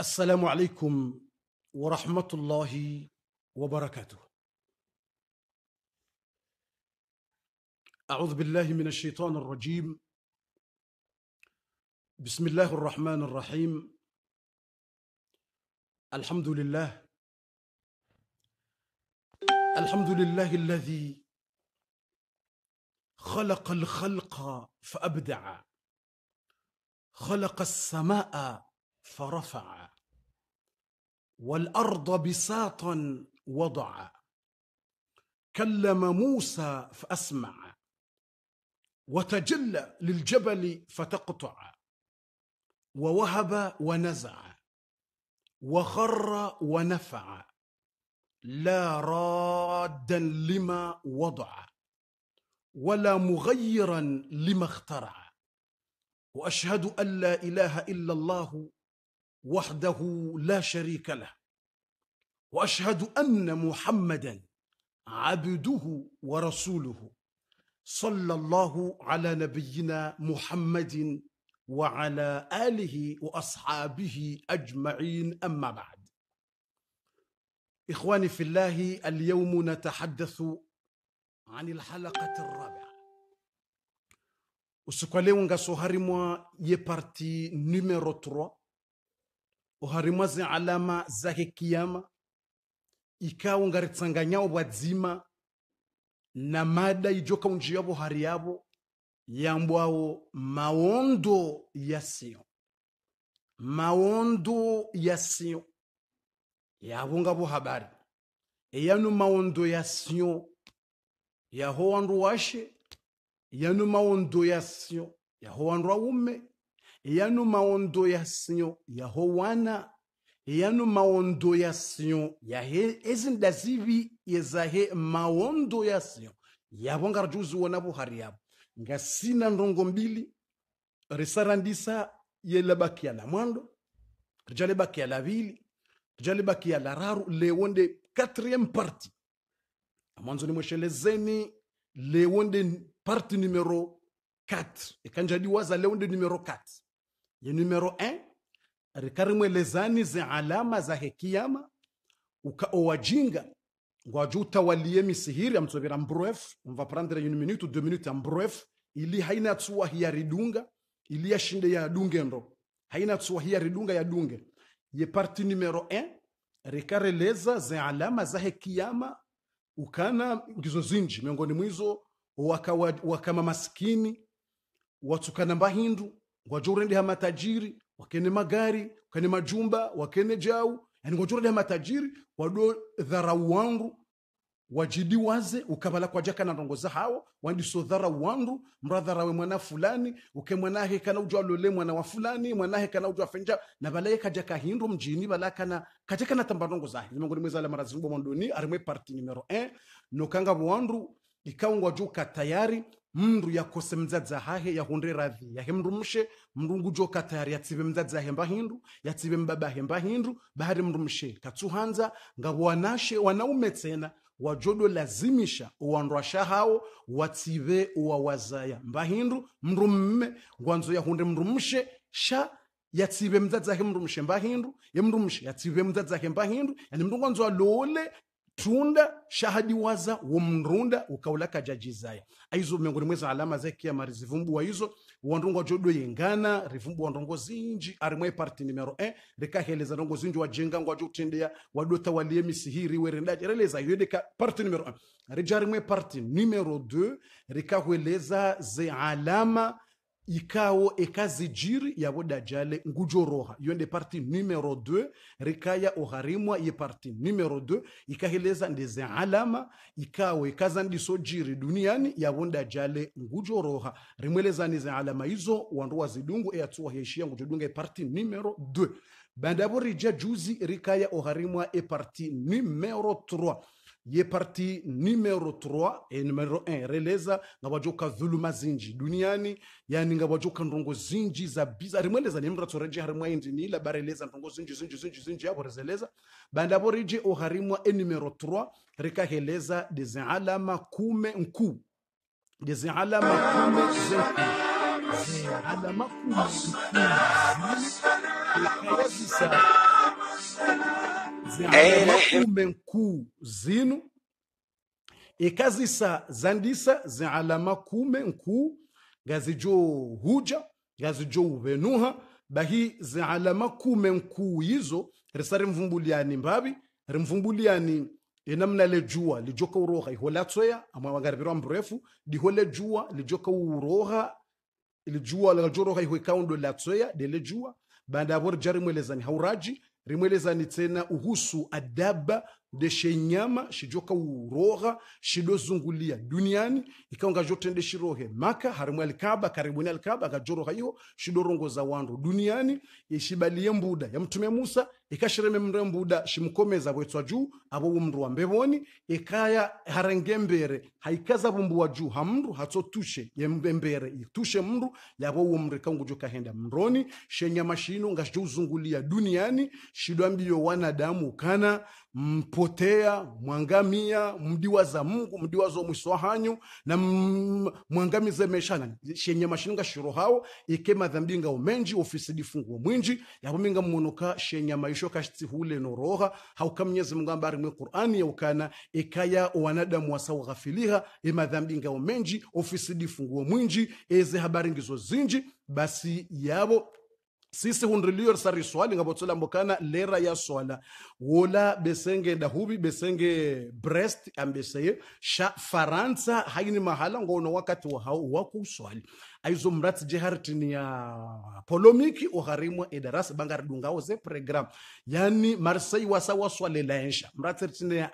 السلام عليكم ورحمة الله وبركاته. أعوذ بالله من الشيطان الرجيم. بسم الله الرحمن الرحيم. الحمد لله. الحمد لله الذي خلق الخلق فأبدع. خلق السماء فرفع والارض بساطا وضع كلم موسى فاسمع وتجلى للجبل فتقطع ووهب ونزع وخر ونفع لا رادا لما وضع ولا مغيرا لما اخترع واشهد ان لا اله الا الله وحده لا شريك له واشهد ان محمدا عبده ورسوله صلى الله على نبينا محمد وعلى اله واصحابه اجمعين اما بعد اخواني في الله اليوم نتحدث عن الحلقه الرابعه usiku wa leo ngaso ye parti numero 3 uharimaze alama zake kiama ikaungaritsanganya obwazima na mada ijoka unji yabo hari yabo yambwawo maondo yasiyo maondo yasiyo yabo ngabo habari eyanu maondo ya sio yaho wandu washe yanu maondo ya sio yaho wandu aume yanu maondo ya sinyo ya hoana yanu maondo ya sinyo ya he senyo yahe ezindazivi he maondo ya sinyo senyo yavo ngarajuzi wona vuhari nga sina nrongo mbili risarandisa yelabakia la mwando rijalebakia la vili ya la raru lewonde quatrième partie mwanzoni mweshelezeni lewonde parti numero 4 ikanjadiwaza lewonde numero 4 ya numero 1 rikarimwe lezani ze alama za hekiyama ukao wajinga ngo utawalie misihiri amtsobera mbroef umva prendre une minute ou deux minutes mbroef ili haina tsuwa ridunga ili yashinde dunge ndo haina tsuwa ya dunge ye parti numero 1 rikareleza ze alama za hekiyama ukana ngizo zinji miongoni mwizo wakama waka maskini watukana mbahindu ngwajora ndi hamatajiri wakene magari wakene majumba wakene jau yani ngwajora ndi hamatajiri wado dharau wangu wajidi waze ukavala kwaja kana ndongoza hawo wandiso dhara wandu mradharawe mwana fulani uke mwanahe kana ujwa lole mwana wa fulani mwanahe kana ujwa fenja na balaye kaja kahindu mjini bala kana kaja kana tamba rongo za hi mangoni mweza la marazi mbo mondoni arimwe parti numero 1 nukanga mwandu ikawu juu ka tayari mndu yakose mdzadza hahe yahunde radhi yahe mrumshe mrungujoka tayari yatsive mdzadzahe mbahindu yatsive mbabahe mbahindu bahari mshe katsuhanza nga wanashe wanaume tsena wajodo lazimisha uwandwasha hao watsive uwawazaya mbahindu mrumme ngwanzo yahunde mshe sha yatsive mdzadzahe mrumshe mbahindu yemrumshe yatsive mdzadzahe mbahindu yani mndu ngwanzo alole tunda shahadi waza womrunda ukaulaka jaji zaya aizo miongoni mweza alama zekia marizivumbu wa izo wandongo jodo yengana rivumbu wandongo zinji arimwe parti numero 1 e. rikaheleza ndongo zinji wajenga ngwa jotendea wadota walie misihiri werendaje releza yode ka parti numero 1 e. rijarimwe parti numero 2 rikahueleza ze alama ikawo ekazijiri yabo dajale ngujoroha iyo nde parti numero 2 rikaya oharimwa ye parti numero 2 ikaheleza ndeze alama ikawo ndiso jiri duniani yabo dajale ngujoroha ndeze alama izo wandu wazidungu eyatsuwa yeshia ngujodunga eparti numero 2 bandabo rija juzi rikaya oharimwa eparti numero 3 ye parti numero 3 e numero 1 releza nga vajoka dhuluma zinji duniani yani nga vajoka ndongo zinji za biza rimwe leza ni mratso reje harimwa indi ni la bareleza ndongo zinji zinji zinji zinji ya rezeleza banda vo o harimwa e numero 3 rika rikaheleza deze alama kume nkuu deze alama kume zenkuu alama kume nkuu rikayazisa zialamatun eh, eh, menkuu zinu ekazisa zandisa zialama kume nkuu ngazijo huja ngazijo uvenuha bahi zialama kume nkuu izo risari mvumbuliani mbavi rimvumbuliani enamna le jua lijoka uroha iholatsweya amwe wangaripirwa mrefu dihole jua lijoka uroha ilijua lajoroha ihwekaundo latsweya dele jua baada ya vori jarimwelezani hauraji rimwelezani tsena uhusu adaba deshenyama shijoka urogha shidozungulia duniani ikaonga jote ndeshirohe maka harimwe alikaba karibuni alikaba akajoroha iho shidorongoza wandu duniani ishibalie mbuda ya mtume musa ikashireme mndu embuda shimukomeza bwetswa juu abo umndu wa mbevoni ikaya harenge mbere haikaza wa juu hamndu hatsotushe yembe mbere itushe mndu yabo kangu ikangujo kahenda mndroni shenya mashino ngashjouzungulia duniani shidwa mbiyo wanadamu kana mpotea mwangamia mdiwa za mungu mdiwa zo mwiso hanyu na mwangamize meshana shenya mashino ngashiro hao ikema dhambinga nga umenji ofisi difunguo mwinji yapo minga mwonoka shenya maisha kanisho kashti hule noroha hauka mnyezi mungu ambari mwe qur'ani yaukana ikaya wanadamu wasawaghafiliha emadhambi ngao menji ofisidifu nguo mwinji eze habari ngizo zinji basi yabo sisi hundrilio sari swali ngabotsola mbokana lera ya swala wola besenge dahubi besenge brest ambeseye sha faransa haini mahala ngono wakati wa hao wakuswali aizo aizomurati jeharitini ya polomiki oharimwa e edarasi bangari dungawo program yani marisei wasawaswalelaensha mratsiritine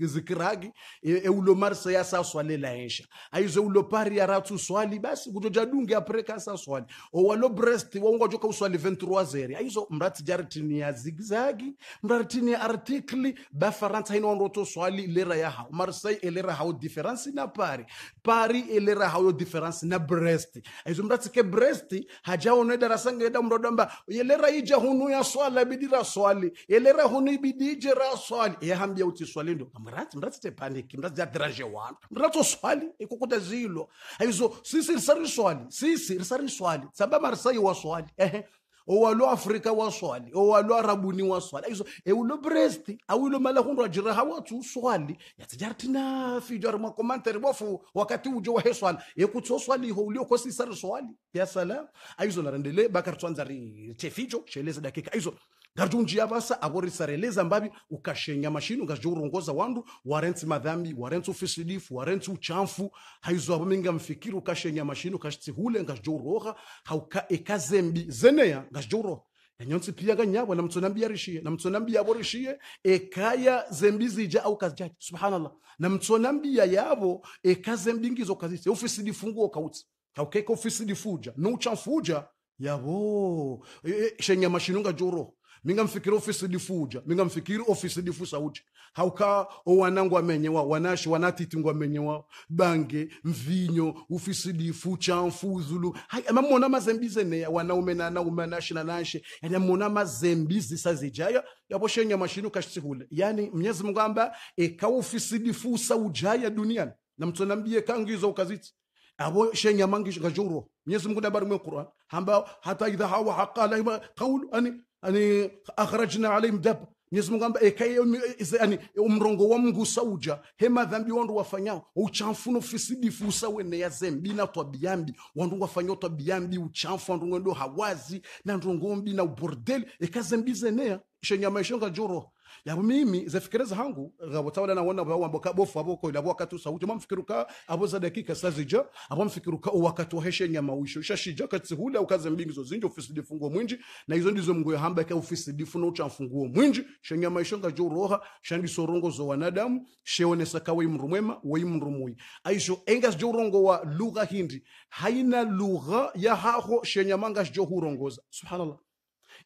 zikiragi eulo e marisei asaswalelaensha aizo eulo pari ya ratu swali basi kujoja dungi apreka asaswali owalo brest waungajoka uswali 23 zeri aizo mrati jaritini ya zigzagi mraritini ya artikli bafaransa hinoanroto swali lera ya hao marisei elera hao diferansi na pari pari elera hao yo diferansi na brest bresti ezumratsike bresti haja uno idarasanga eda mrodamba yelera ija hunu ya swala bidira swali yelera hunu ibidi ije ra swali hambia uti swali ndo mratsi mratsi te paniki draje adraje wanu o swali ikukuta zilo aizo sisi risari swali sisi risari swali sabama risaiwa swali ehe owalo afrika waswali owalo arabuni waswali aiso eulo brest awilo mala khundu ajira hawatsu uswali yatsijari tinafi jari mwakomantari wafu wakati ujo wahe swali ekutsi oswaliho uliokosisari swali ya salam aizo narendele bakari tswanza ri cheficho sheleze dakika aizo ngajunjia basa aworisareleza mbabi ukashenya mashini ukajurongoza wandu warensi madhambi warensi ufisidifu warensi uchamfu haizo abominga mfikiri ukashenya mashini ukashitsi ukashitihule ngajuroha hauka ekazembi zeneya ngajuroha nyonsi pia nganyabo na mtsonambi yarishie na mtsonambi yaborishie ekaya zembi zija au kazaji subhanallah na mtsonambi yabo ekazembi ngizo kazise ofisi difunguo kautsi kaukeka ofisi difuja no uchafuja yabo e, e, shenya mashinunga juro mingamfikiri ofisi difuja mingamfikiri ofisi difu sauti hauka owanangu amenyewa wanashi wanatitingwa amenyewa bange mvinyo ufisi difu chamfu uzulu hai amamona mazembize ne wanaume na naume nashi na nashi yani amona mazembizi sazijayo yaboshenya mashinu kashihule yani mnyezi Mungu amba eka ofisi difu saujaya duniani na mtu anambie kangizo ukaziti abo shenya mangi gajuro mnyezi Mungu nabari mwe hamba hata idha hawa haqala kaulu ani ani akhrajna alaihim dab Mwenyezi Mungu amba ekaye eh, eh, yani umrongo eh, wa Mungu sauja hema dhambi wandu wafanyao uchafu no fisidi fusa wene ya zembi na twabiambi biambi wandu wafanyao twa biambi uchafu wandu ndo hawazi na ndongo na ubordel ekazembi zenea shenya maisha ngajoro ya mimi zafikiriza hangu zangu gabotawala naona babo mboka bofu abo ko ilabo wakati sauti ma mfikiruka abo za dakika sazi jo abo mfikiruka wakati wa heshe nya nyama uisho shashija katsihula ukaze zo zinjo ofisi difungo mwinji na hizo ndizo mgoyo hamba ka ofisi difuno uchamfunguo mwinji shenya maisho nga jo roha shandi sorongo zo wanadamu sheone sakawe imrumwema we imrumui aisho engas jo rongo wa lugha hindi haina lugha ya haho shenyamanga jo hurongoza subhanallah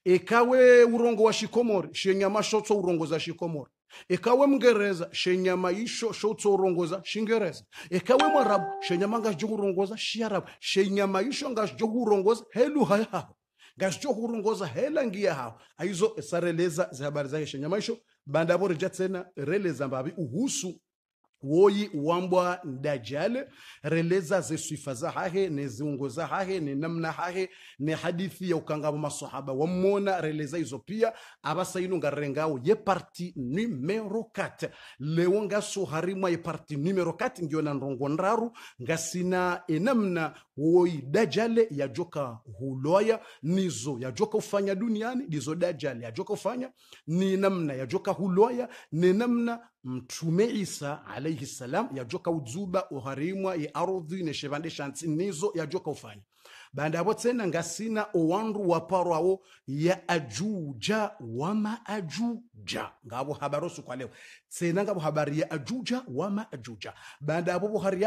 ekawe urongo wa shikomori shenyama shotso za shikomori ekawe mngereza shenyama yisho shotso urongoza shingereza ekawe mwarabu shenyama ngashjo kurongoza shiarabu shenyama yisho ngashjo kurongoza helu hayahao ngashjo kurongoza hela ngiya hao aizo esareleza zihabari zake shenyama isho bandavo reja releza mbavi uhusu woyi wambwa dajal releza zesifa za hahe neziungo za hahe ne namna hahe ne hadithi ya ukangamo masahaba wamona releza izo pia nga ngarengao ye parti numero 4 leo ngaso harimwa ye parti numero 4 ngiona ndongo nraru ngasina enamna woi dajale yajoka huloya nizo yajoka ufanya duniani nizo dajale yajoka ufanya ni namna yajoka huloya ni namna mtume isa alaihi salam yajoka udzuba uharimwa ya ardhi neshevandesha nizo yajoka ufanya banda abo nga sina owandu wa parwawo ya ajuja wa maajuja ngabo habarosu kwa leo tsena ngabo habari ya ajuja wa ajuja banda abo bohari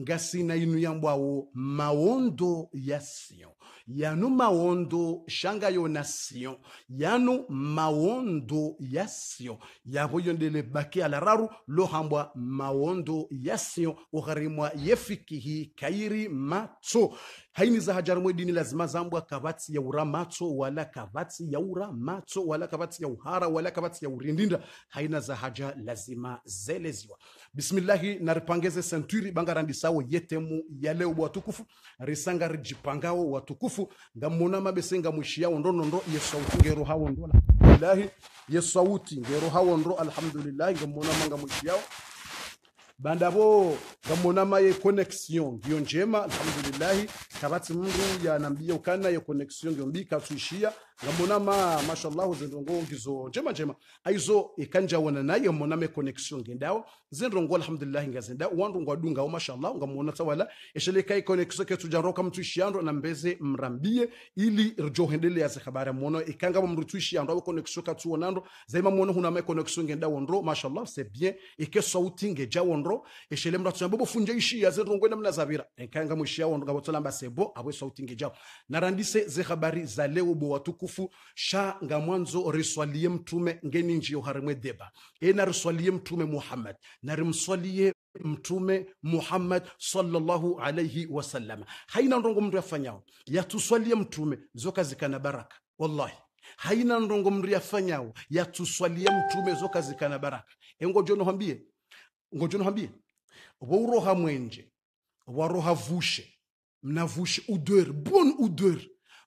nga sina inu yambwawo mawondo ya sion yanu mawondo shanga yona sion yanu mawondo ya sion yabo yondele baki alararu lohambwa mawondo ya sion oharimwa yefikihi kairi matso haini haimiza hajarumo dini lazima zambwa kavatsi ya uramato wala kavatsi ya uramato wala kavatsi ya uhara wala kavatsi ya urindinda haina za haja lazima zeleziwa bismillahi naripangeze senturi bangarandisawo yetemu ya yaleo watukufu risanga rijipangawo watukufu ngamona mabese ndo ndonondo yesauti ngero hawo ndo alhamdulillahi yesauti ngero hawo ndo alhamdulillahi ngamona mangamushiyawo bandabo gamonama maye connexion ngiyo njema alhamdulillah kabati mungu yanambia ukana ye connexion ngiyo mbi katsuishia ngamunama mashallah zindongo ngizo njema njema aizo ikanjawona naye mona me connection ngendawo zindongo alhamdulillah ngazinda wandu ngwadunga mashallah ngamona tawala eshele esheleka iconnection ketu kam tu shiando na mbeze mrambie ili rjo hendele yaze habari mona ikanga mtu shiando au connection katu onando zaima mona huna me connection ngendawo ndro mashallah c'est bien et ike sauti ngejawo ndro eshele mra tsambo funje ishi yaze ndongo namna zavira ikanga mwishiawo ndro ngabotsalamba mbasebo abwe sauti ngejawo narandise ze habari za leo bo watuku mtukufu nga mwanzo riswalie mtume ngeni njio harimwe deba ena riswalie mtume muhammad narimswalie mtume muhammad sallallahu alaihi wasallam haina ndongo mndu yafanyao yatuswalie mtume zoka zikana baraka wallahi haina ndongo mndu yafanyao yatuswalie mtume zoka zikana baraka engojo nohambie ngojo hambie wouroha mwenje waroha vushe mnavushe udwer bon udwer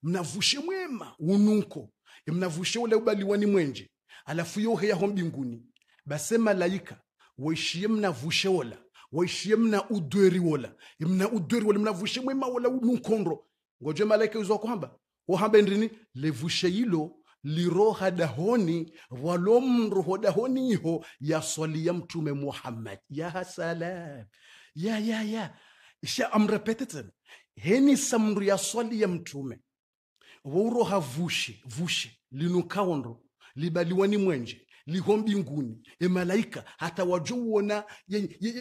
mnavushe mwema unuko mnavushe ule ubaliwani mwenje alafu yohe yaho mbinguni base malaika waishiye mnavushe ola waishiye mna udweri wola mna udweri wola mnavushe mwema wola ununkondro ngoje malaika uzo kwamba wohamba ndini levushe yilo liroha dahoni walomroho dahoni iho yaswali ya mtume muhammad ya salam ya ya ya isha amrepete heni samru ya swali ya mtume wouroha vushe vushe linukhaonro libaliwa ni mwenje liho mbinguni emalaika hata wajouona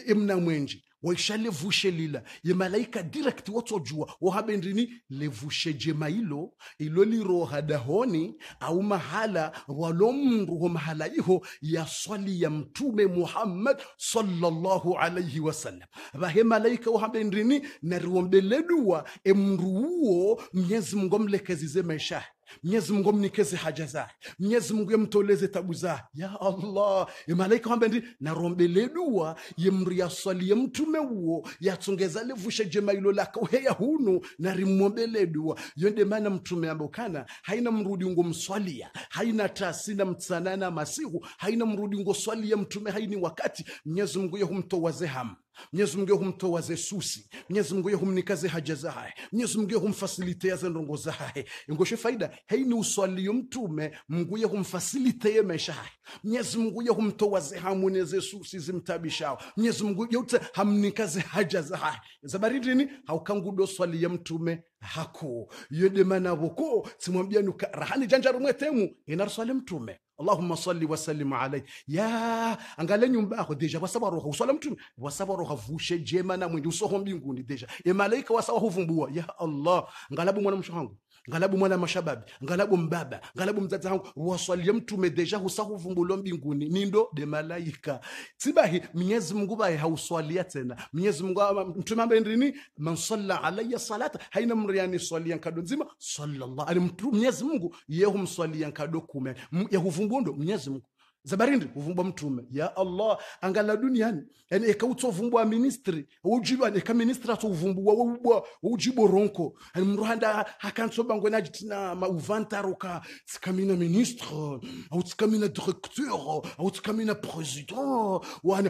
emna mwenje levushe lila ye malaika direkti watojua wohabendrini levushe jema ilo ilo liroha dahoni au mahala ho mahala iho ya swali ya mtume muhammad sallallahu alaihi wasallam vahe malaika wohabendrini nariwombeleduwa emruuo mnyezi mungu amlekezize maishahe mnyezi Mungu amnikeze haja zake, mnyezi Mungu yamtoleze tabu zake. Ya Allah, malaika wamba ndi narombele dua yemriaswalie mtume uo yatsongeza jema jemailo laka uheya hunu narimwombele dua yonde mana mtume ambokana haina mrudi ungo mswalia haina taasina mtsanana masihu haina mrudi ungo swalia mtume haini wakati mnyezi Mungu yahumtowaze hamu mnyezi mungu humtoa zesusi mnyezi mungu ye humnikaze haja zahe mnyezi mungu humfasiliteye ze ndongo zahe ingoshe faida heini uswaliyo mtume mungu ye humfasiliteye maisha hahe mwenyezi mungu ye humtoa zehamune zesusi zimtabishao mnyezi mungu yeute hamnikaze haja zahe zabaridini haukangudo swaliye mtume hako yodemana woko simwambia nuka rahani janjarumwe temu inaruswali mtume allahuma sali wa sallim alayhi ya angale nyumba yako deja wasaba roha usala mtu wasaba roha vushe jema na mwingi usoho mbinguni deja e malaika wasawa huvumbua ya Allah ngalabu mwana mshangu ngalabu mwana mashababi ngalabu mbaba ngalabu mzazi hangu waswalie mtume deja husahuvumbulo mbinguni nindo de malaika sibahi mnyezi mungu baye hauswalia tena mnyezi mungu mtume ambaye ndini man salla alaya salata haina mriani swalia nkado nzima sallallahu mnyezi mungu yehumswalia nkado kume yahuvumbua mnyezi mungu zabarindi uvumbwa mtume ya allah angala duniani yani ekautso uvumbwa wa ministri woujibu eka ministri atso uvumbwa wubwa woujibo ronko yani mndu handa hakantso jitina ma mauvantaro ka tsikamina ministre au tsikamina directeur au tsikamina president wana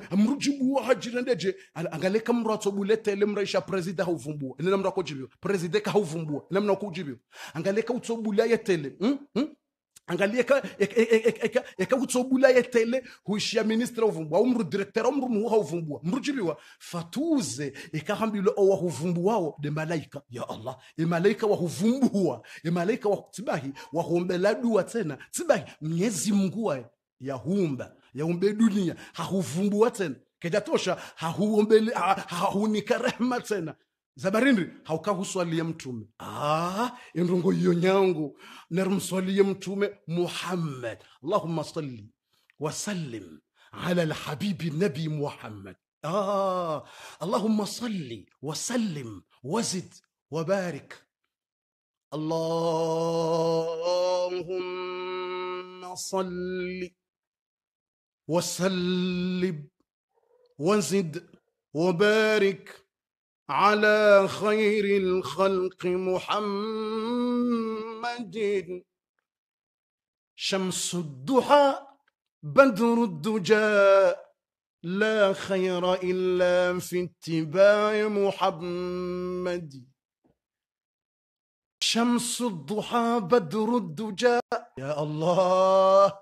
hajira ndeje angale ka mndu atso buletele mraisha presida uvumbwa enena mndu akojibiwa president ka uvumbwa hauvumbua enamna angale ka utso bulaya tele hmm? hmm? angalia yakagutsobula yetele huishia ministra uvumbua au mru direktera au mru muha uvumbua mruchiliwa fatuze ikahambile owa huvumbuwao de malaika ya allah emalaika wahuvumbuwa emalaika wahutibahi wahuombela dua tena tibahi mnyezi mnguwa yahumba yaumbe dunia hahuvumbua tena kejatosha hahuombele hahunika rehema tena zabarindri haukakuswalie mtume ah, indongo iyo nyangu narimswalie mtume muhammad allahumma salli wasallim ala lhabibi nabi muhammad آه اللهم صل وسلم وزد وبارك اللهم صل وسلم وزد وبارك على خير الخلق محمد شمس الضحى بدر الدجى لا خير إلا في اتباع محمد شمس الضحى بدر الدجى يا الله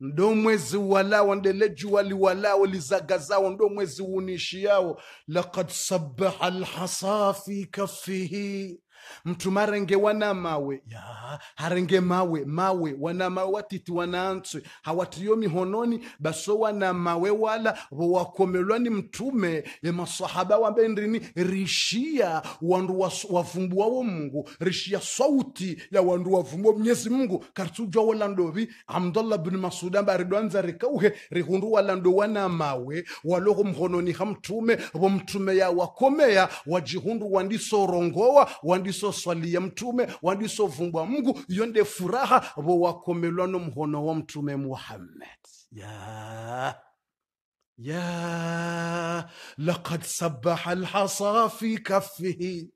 ndo mwezi walao ndeleju waliwalao walizaga zao ndo mwezi unishiao lakad sabaha alhasa fi kafihi mtu marenge wana mawe ya harenge mawe mawe wana mawe watiti wanantswe hawatiyo mihononi baso wana mawe wala wakomelwa ni mtume masahaba wambendrini rishia wandu wavumbuwawo mungu rishia sauti ya wandu wavumbuwa mnyezi mungu karitsuja walandovi hamdullah bni masudi amba aridwanza rikauhe rihundu walando wana mawe waloho mhononi ha mtume wo mtume ya wakomeya wajihundu wandisorongowa wandi wandisoswalia mtume wandisovumbwa mngu iyo nde furaha no mhono wa mtume muhammad ya ya lakad sabaha alhasa fi kafihi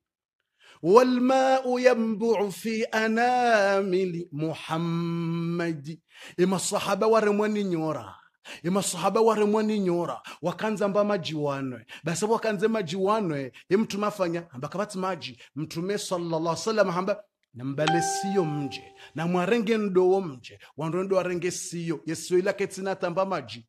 والماء ينبع في أنامل محمد إما waremwa ni nyora imasahaba ware mwana nyora wakanza mba maji wanwe basabu wakanze maji wanwe emtume afanya hamba kabati maji mtume sallallahu alaihi wasallam hamba siyo mje namwarenge ndowo mje wandu ndo siyo yesu ila ketina tamba maji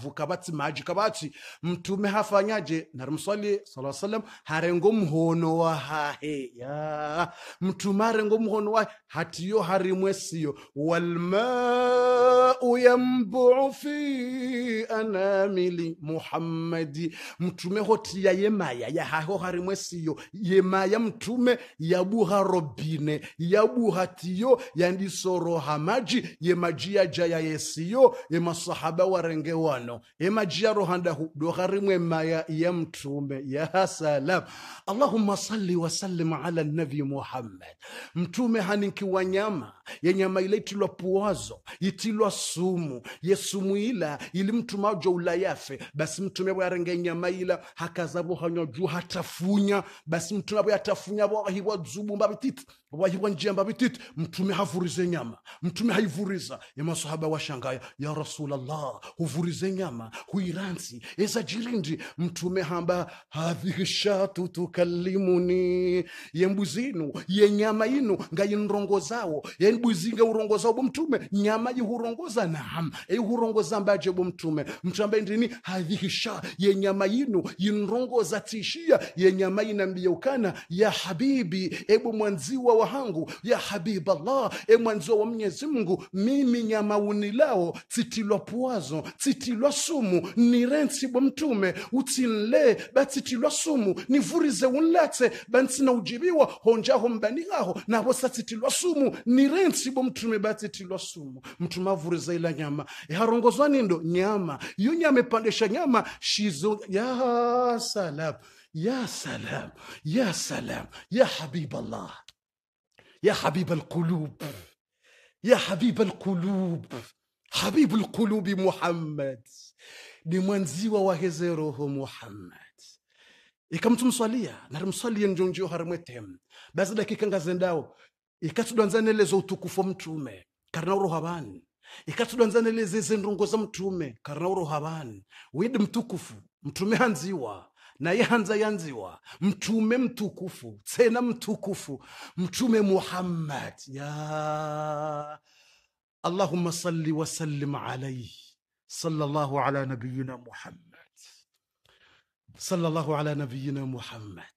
vuka bati maji kabati mtume hafanyaje narimswali sala salam harengo muhono wa hahe ya mtume harengo muhono wa hatiyo harimwe siyo walma uyambu fi anamili muhammadi mtume hotiya yemaya ya harimwe siyo yemaya mtume yabuha robi mengine yabuhatiyo maji yemajiya jaya yesiyo emasahaba warenge wano yemajiya rohandahu doharimwe maya ya mtume ya salam allahumma salli sallim ala nabi muhammad mtume hanikiwa nyama ye nyama ile itilwa puwazo itilwa sumu ye sumu ila ili mtuma jo ulayafe basi mtume bwarenge nyama ila hakazabuhanywa juu hatafunya basi mtume bwatafunya hiwa dzubumba bititi wahibwa njemba bititi mtume havurize nyama mtume haivuriza emasahaba washangaya ya rasulallah huvurize nyama huiransi eza jirindi mtume hamba hadhihi shatu tukallimuni ye inu ye nyama inu ngayinrongozawo ye mbuzi ngaurongozawo mtume nyama yihurongoza naam eihurongoza mbaje bu mtume mtu ambaye ndini hadhihi sha ye nyama inu yinrongoza tishia ye nyama inambia ukana ya habibi ebu mwanziwa wahangu ya habiballah e mwanzo wa mnyezi mungu mimi nyamauni lao tsitilwa puwazo tsitilwa sumu nire ntsibwe mtume utsinle batsitilwa sumu nivurize unlatse bantsina ujibiwa honjaho mbanihaho nabo satsitilwa sumu nire ntsibwe mtume batsitilwa sumu mtume avuriza ila nyama iharongozwa e nindo nyama iyo nyama ipandisha nyama shizo ya salam ya salam ya salam ya habiballah يا حبيب القلوب يا حبيب القلوب حبيب القلوب محمد محمد ni mwanziwa wa heze roho muhammad ikamtumswalia narimswalie njonjio harimwetem basi dakika ngazendao ikatudwanzanelezo utukufu wa mtume karina uroho avani ikatudwanzaneleze zendongo za mtume karina uroho avani widi mtukufu mtume hanziwa na yanza yanziwa mtume mtukufu tena mtukufu mtume muhammad ya allahumma salli wasallim alaihi sallallahu ala nabiyina muhammad sallallahu ala nabiyina muhammad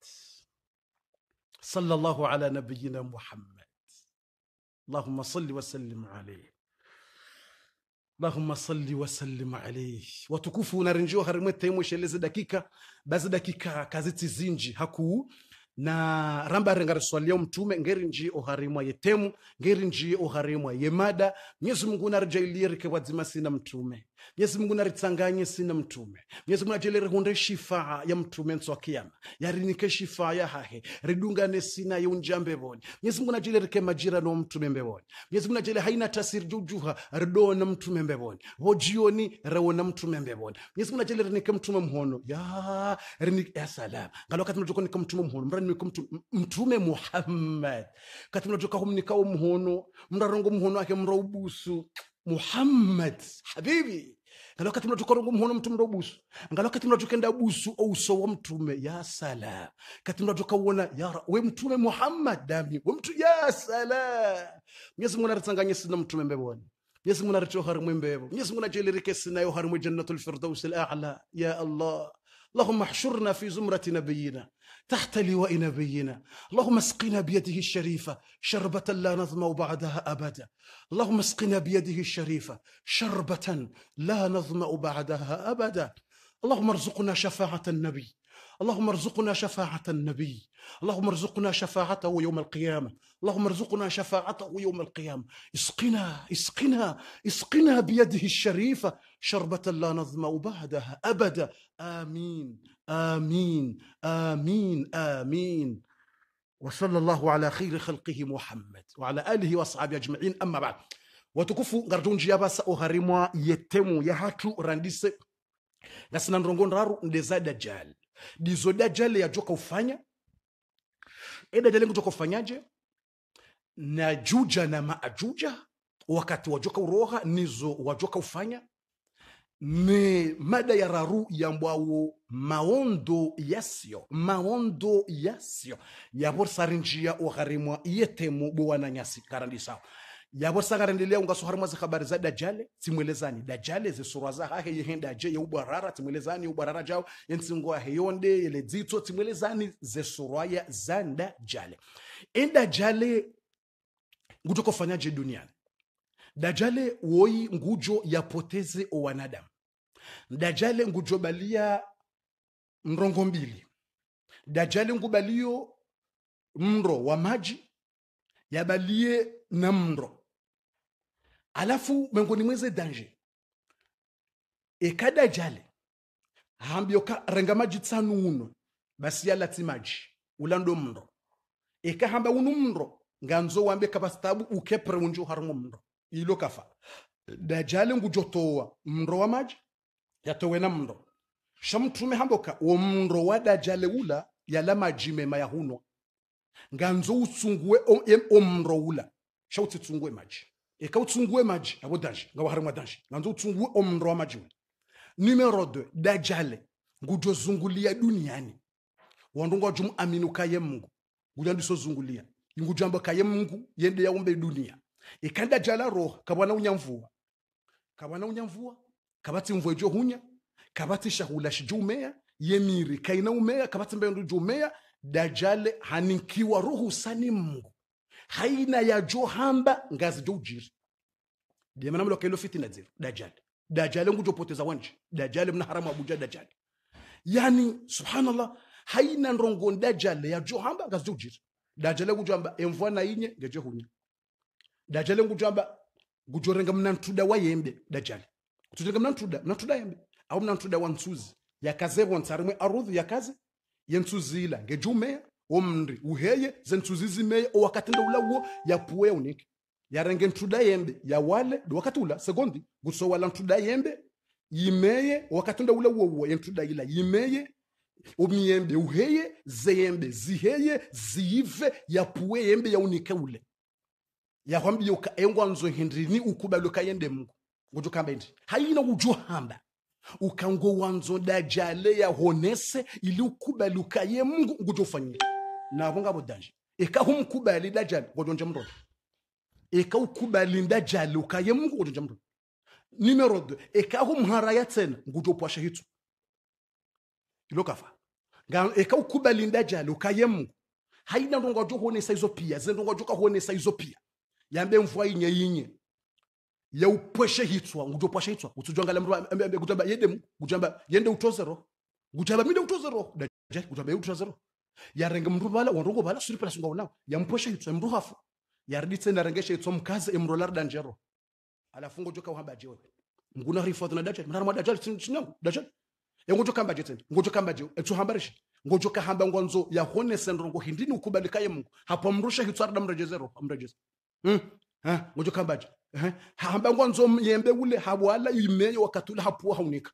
sallallahu ala nabiyina muhammad اللهم صل وسلم عليه allahumma salli sallim alaihi watukufu unarenjiwa harimwe imwe sheleze dakika bazi dakika kazi zinji hakuu na ramba rengariswalia mtume ngeri nji oharimwa yetemu ngeri nji oharimwa yemada mwenyezi mungu narjailie rike wadzima sina mtume mwenyezi mungu naritsanganye sina mtume mwenyezi mungu natiyele rihunde shifaa ya mtume ntso akiyama yarinike shifaa ya hahe ridungane sina yeunja mbevoni mwenyezi mungu natiyele rike majira no mtume mbevoni mwenyezi mungu natiyele haina tasiri jujuha ridona mtume mbevoni vojioni rewona mtume mbevoni mwenyezi mungu natiyele rinike mtume mhono ya rinike ya salama ngalo kati mnatoka nika mtume mhono mranimike mtume muhammad kati mnatoka humnikao mhono mrarongo mhono ake mraubusu muhammad habibi ngala wakati mnatoka muhono mtu mndobusu ngala wakati mnatokenda busu ouso wa mtume ya sala kati mnatoka uona ya we mtume muhammad dami we mtu ya sala mwenyezi mungu naritsanganye sina mtume mbeboni mwenyezi mungu naritoa harimwe mbebo mwenyezi mungu najelirike sinayo mwe jannatul firdaus al a'la ya allah اللهم احشرنا في زمرة نبينا تحت لواء نبينا اللهم اسقنا بيده الشريفة شربة لا نظمأ بعدها أبدا اللهم اسقنا بيده الشريفة شربة لا نظمأ بعدها أبدا اللهم ارزقنا شفاعة النبي اللهم ارزقنا شفاعة النبي اللهم ارزقنا شفاعته يوم القيامة اللهم ارزقنا شفاعته يوم القيامة اسقنا اسقنا اسقنا بيده الشريفة شربة لا نظمأ بعدها أبدا آمين امين امين امين وصلى الله على خير خلقه محمد وعلى اله واصحابه اجمعين اما بعد وتكفو غردون جيابا ساوهاريموا يتمو يا هاتو رانديس نسنا نرونغون رارو ندزا دجال ديزو دجال يا جوكا وفانيا ايدا دجال جوكا وفانيا جي نجوجا نما اجوجا وكاتو wa joka نزو nizo wa me mada ya raru yambwawo maondo yasio maondo yasyo yavosarinjia ogharimwa yetemo bowananyasi karandisao yavosangarendelea ungasoharimwa zihabari za dajale zimwelezani dajale zisurwa za hahe yehendaje yeubwarara timwelezani ubwarara jao yensingo yaheyonde yeledzitso zimwelezani zesurwaya za ndajale endajale ngutokofanyaje duniani dajale woi ngujo yapoteze owanadamu mdajale ngujobalia mrongo mbili dajale ngubalio mro wa maji yabalie na mro alafu miongoni mweze danje ekadajale hambioka renga maji tsanu uno basi yalati maji ulando mro ekahamba unu mro nganzo wambe kapastabu ukepre unjo harungo mro ilo kafa dajale ngujotowa mro wa maji yatowe na mndo shamutume hamboka wo mndo wadaja leula yala majime mema yahunwa nganzo utsungue omro ula sha tsungue maji eka utsungue maji abo danje nga ngawa harimwa danje nganzo utsungue omro wa maji numero 2 dajale ngujo zungulia duniani wandongo jum aminu kaye mungu ngujo ndiso zungulia ngujo amba kaye mungu yende ya umbe dunia ikanda jala roho kabwana unyamvua kabwana unyamvua kabatsi mvwejo hunya kabatsi shahula shijumeya yemiri kaina umea umeya kabatsi mbendu jumeya dajale hanikiwa ruhu sani mungu haina ya jo hamba ngazi jo ujiri diamanamlo kailo fitina zero dajale dajale ngujo ngujopoteza wanje dajale mna haramu abuja dajale yani subhanallah haina ndrongo dajale ya jo hamba ngazi jo ujiri dajale ngujo ngujamba na inye ngeje hunya dajale ngujo ngujamba gujorenga wa yembe dajale kuti tilika au wa ntsuzi ntsarimwe arudhu yentsuzila ngejumeya uheye zentsuzi zimeya ula uwo yarenge yembe yawale wakati ula sekondi yembe yimeye ula ila yimeye uheye zeyembe ziheye ziive yapuwe yembe yaunike ule hindrini ukubaluka yende mungu ngochokamba indi haina ujohamba ukangowanzoda jale ya honese ili ukubaluka ye mungu ngujofanyika nabo ngabo danje ekahumkubali dajali ngojonja mndoda ekaukubali ndajali ukaye mungu ngojonja mndoda numero 2 ekahumhara ya tsena ngujopwasha hitu ilokafa ekaukubali ndajali ukaye mungu haina ndongajohonesa izo pia zendongajokahonesa izo izopia yambe mvua inye inye ya upweshe hitwa hitswa ngutoposhe hitswa utsujwangala mndu kutamba yende kutamba yende utozero kutamba minde utozero daje kutamba utozero yarenge mndu bala warongo bala suri pala ya mpweshe hitwa mndu hafu ya na rengeshe hitwa mkaze mkazi emrolar danjero ala fungo joka uhamba jewe nguna rifodha na daje mnarama daje sinyo daje ya yangoto kamba jete ngoto kamba je etso hambarishi ngoto kahamba ngonzo ya hone sendrongo hindini ukubalikaye mungu hapo mrusha hitwa rada mrejezero mrejezero hmm ha ngoto kamba je hamba ngwanzo yembe ule habwala imeyo wakatula hapu haunika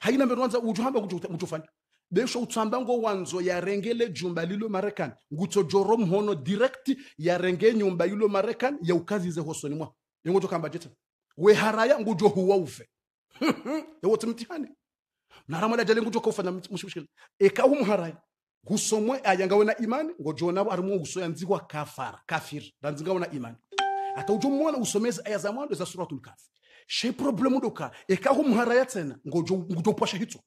haina mbe wanza uju hamba kujufanya besho utsamba ngo wanzo ya rengele jumba lilo marekani ngutso jorom hono direct ya yarenge nyumba yilo marekani ya ukazi ze hosoni mwa ngo to kamba jeta we haraya ngujo huwa ufe yewo tsimtihani naramala jale ngujo kofana eka ekahu muharaya husomwe ayanga wena imani ngo jona ari mu gusoya nzikwa kafara kafir ranzinga wena imani ata ataujua mwana usomezi aya za mwanzo za suratul kafi she problemu doka ekaho ngojo tsena ngojopwasha hitso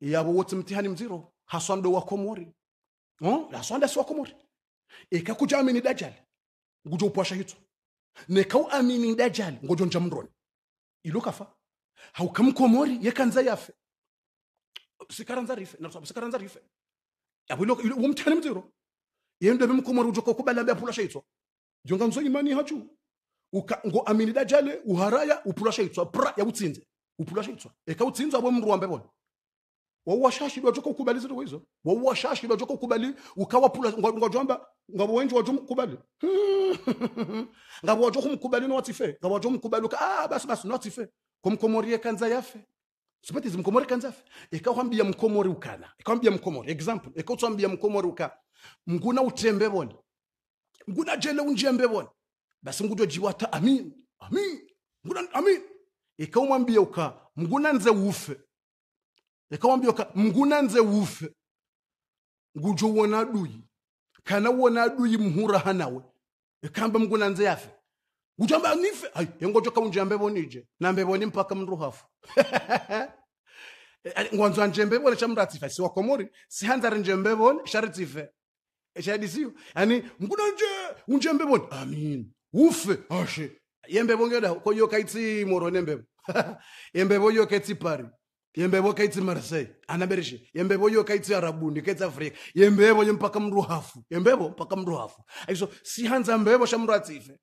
yabo wote mtihani mziro haswando wakomori oh haswanda si eka kuja amini dajali ngojo ngojopwasha hitso nekau amini dajali ngojo ilo ngojonja mroni ilokafa haukamkomori yekanza yafe sikaranza rife na sikaranza rife yabo ilo wumtihani mziro yendo bimkomori ujokokubalambe apula shaitso yonganzo imani hachu uka ngo aminida jale uharaya upurasha itswa pra ya yabutsinze upurasha itswa eka utsinzwa abo mndu wambe bona wawashashidwa joko kubali zito wizo wawashashidwa joko kubali ukawa pula ngwajwamba ngabo wenji wajo mkubali ngabo wajo kumkubali no watife ngabo wajo mkubali ka ah basi basi no watife ya kanza yafe sipati mkomori kanza yafe eka wambia mkomori ukana eka wambia mkomori example eka ekawambia mkomori uka mguna utembe bona nguna jele unjembe bona basi ngujojiwata amin amin nguna amin ikamwambia uka mnguna nze ufe ikamwambia uka mnguna nze ufe ngujo wona aduyi kana wona aduyi mhura hanawe ikamba mnguna nze yafe ujamba nife ai yengojo kamunjambe bonije nambe boni mpaka mndu hafu eh, eh, ngwanzo njembe bona chamratifa siwakomori sihanzari njembe bona sharitife echadisiwa yani mkuna nje unje mbevoni amin ufe ashe yembevo ngeda koyo kaitsi moro nembevo yembebo yo kaitsi pari yembevo kaitsi marseille anabereshe yembevo yo kaitsi arabundi kaitsi afrika yembevo yempaka mru hafu yembebo mpaka mru hafu aiso sihanza mbevo sha mndu atsife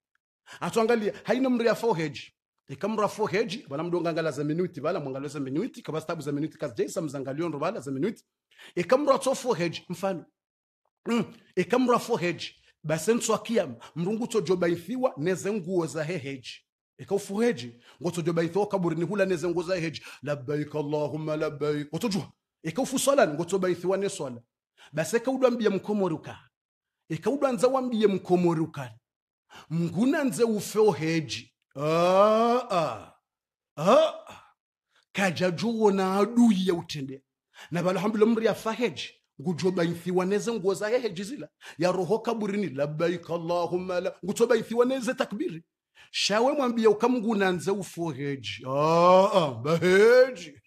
atwangalia haina mru ya foheji ikamra foheji vala mndu ongangala za minuti vala mwangalo za minuti stabu za minuti kazjeisa mzangaliondo vala za minuti ikamra tso foheji mfano mm. ikamrafo heji basentswakiam mrungu joba tsojobaithiwa neze nguo za ngo heheji joba ngotsojobaithiwa kaburi ni hula neze nguo za heheji labbaik allahumma labbaik otojua ikaufu swalan ngotsobaithiwa ne swala basi ikaudwambia mkomoruka ikaudwanza wambie mkomoruka mngunanze ufeo heji ah, ah. ah. ah. kajajuwo na adu ya utende na balhamdulillah mri afaheji ngujobaithiwaneze ngoza hehe jizila ya roho kaburini labaik allahumma la ngutobaithiwaneze takbiri shawe mwambia ukamngunanze ufoheji baheji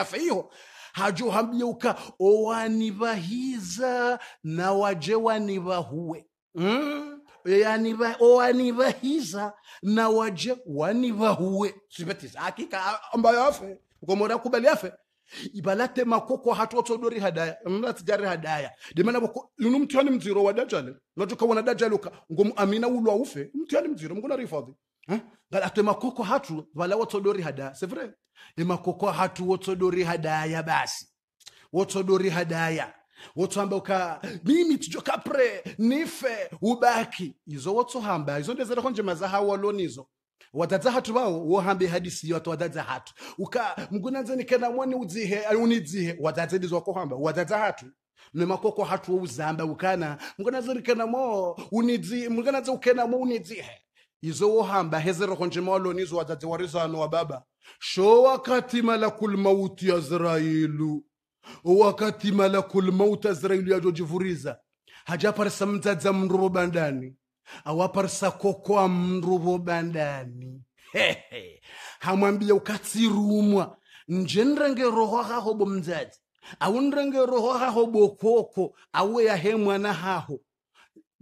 afeiho hajo hambia uka owanivahiza na waje wanivahuwe mm? yaniva owanivahiza na waje wanivahuwe sipetiza hakika ambayo afe ukomora kubali afe ibalate makoko hatu watsodori hadaya nlatsigari hadaya demana voko lino mthiyani mziro wa dajale najoka wana dajale uka ngomu amina ulu wa ufe mthiyani mziro mkuna rifadhi ngala ate makoko hatu vala watsodori hadaya sevre emakoko hatu wotsodori hadaya basi wotsodori hadaya watu amba uka mimi tijokapre nife ubaki izo watu hamba izo ndezereko njema za hawalonizo wadatza hathu vawo hadisi ihadisiyo atwadadza hathu uka mgunanza nikena mwani udzihe unidzihe wadadza ndizo wakohamba wadadza hathu nemakoko hathu wouzamba ukana mgunanza nikena mo unidzi mgunanza ukena mo unidzihe izo wohamba hezerohonje mawalonizo wadadze warizano wa baba sho wakati malakul mauti ya zrailu wakati malakul mauti ya zrailu yajojivuriza hajaparisa mdzadza mndu bandani awaparisa kokoa mndu bandani hehe hamwambia ukatsirumwa njenrenge roho haho bomzazi aunrenge roho haho bokoko auyahe mwana haho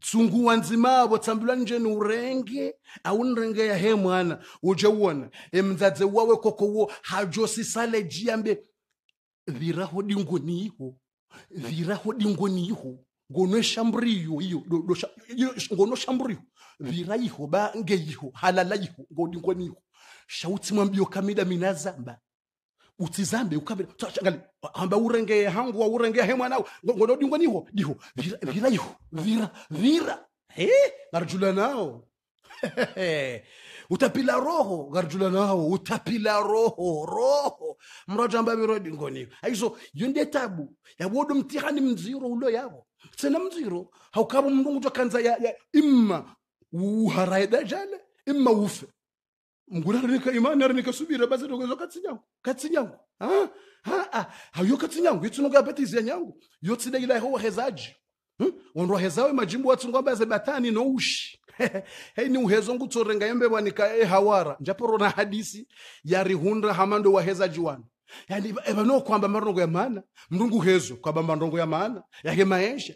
tsunguwa nzima avo njeni urenge aunrenge yahe mwana uje uona emzadze wawe koko wo hajosisale jiyambe viraho dingoniiho viraho dingoniiho ngonoshamburiyo iyo ngonoshamburiyo virayiho bangeyiho halalayiho ngodingoniho shautimwa mwambio kamida minazamba utizambe ukamera tashangali amba urenge hangu urenge he mwanao ngodingwa niho diho vira vira iho vira vira he ngarjula nao utapila roho garjula nao utapila roho roho mraja amba vira dingoni aizo yonde tabu yabodo mtihani mziro ulo yao senamdziro hawukhaba umntu kuthiwa ya, ya imma uharaida jale imma ufe ngularinika imani arinika subira basi tokezo katsinyangu katsinyangu ha ha hayo katsinyangu yitsuno ka betizi ya nyangu yotsine ila ho hezaji hmm? onro hezawe majimbo watsungwa baze batani no ushi hey ni uhezo ngutsorenga yembe wanika e hawara njaporo na hadisi ya rihundra hamando wa hezaji wana yani vanokwamba marongo ya mana mrungu hezo kwamba marongo ya mana yake maesha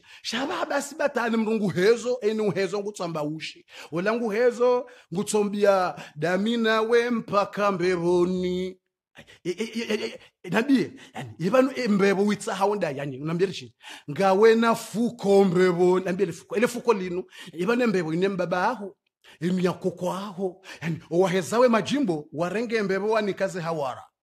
basi batani mrungu hezo eni uhezo ngutsamba ushi ola nguhezo ngutsombia damina we mpaka mbevoni nabiye yani ivanu witsa haunda yani unambiri fuko nambiri fuko fuko lino ivanu ine mbaba aho aho yani owahezawe majimbo warenge mbevo wanikaze hawara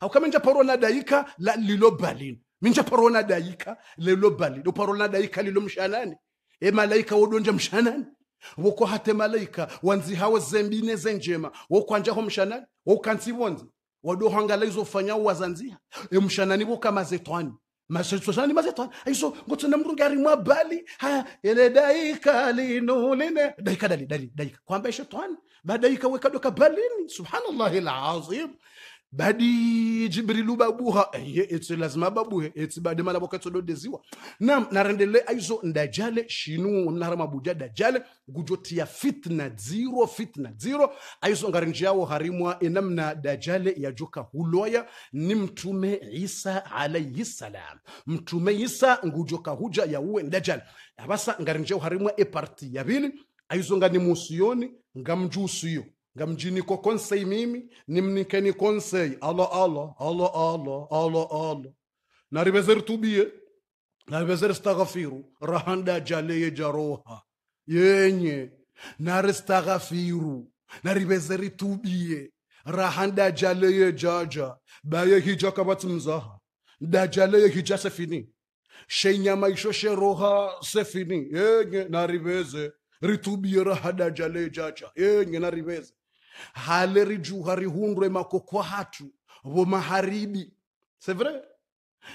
awukha minja parona daika la lilo balini minja parona daika lilo balini uparona daika lilo mshanani e malaika wodonja mshanani woko hate malaika wanzi wanzihawe zembine zenjema wokwanjaho mshanani wokansivonzi wadohangala izofanyao wazanziha emshanani wokamazetwani masetosani mazetwani aiso ngotsona mrungi ari bali ha ele daika lene daika dali dali daika kwamba ishetwani madaika wekadoka balini subhanallahi alazim badi jibrilu babuha eye eh, etse lazima babuhe etse bade mala deziwa nam narendele aizo ndajale shinu naramabuja dajale ya fitna zero fitna zero aizo ngarinji yawo harimwa enamna dajale yajuka huloya ni mtume isa alayhi salam mtume isa ngujoka huja uwe ndajale abasa ngarinji yawo harimwa eparti yabili aizo ngani ngamjusu ngamjusiyo nga mjini ko conseil mimi nimni keni alo alo alo alo alo alo allah naribezer tubie naribezer staghafiru rahanda jaleye jaroha yenye naristaghafiru naribezeri tubie rahanda jaleye jaja baye hija kabat mzaha da jaleye hija sefini shenya maisho sheroha sefini yenye naribeze ritubie rahanda jaleye jaja yenye naribeze hale rijuha rihundwe makokwa hatu vomaharibi sevre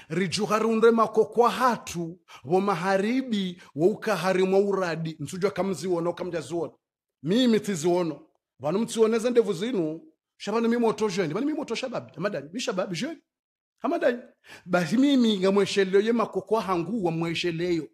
rijuha rihundwe makokwa hatu vomaharibi woukahari mwa uradi nsujwa kamziwona ukamjaziwona mimi tiziwono vanu mtsioneze ndevu zinu shavanu mimoto jweni vanu mimoto shababi amadani mishababi jweni amadanyi basi mimi ngamwesheleyo ye makoko ahanguwa mwesheleyo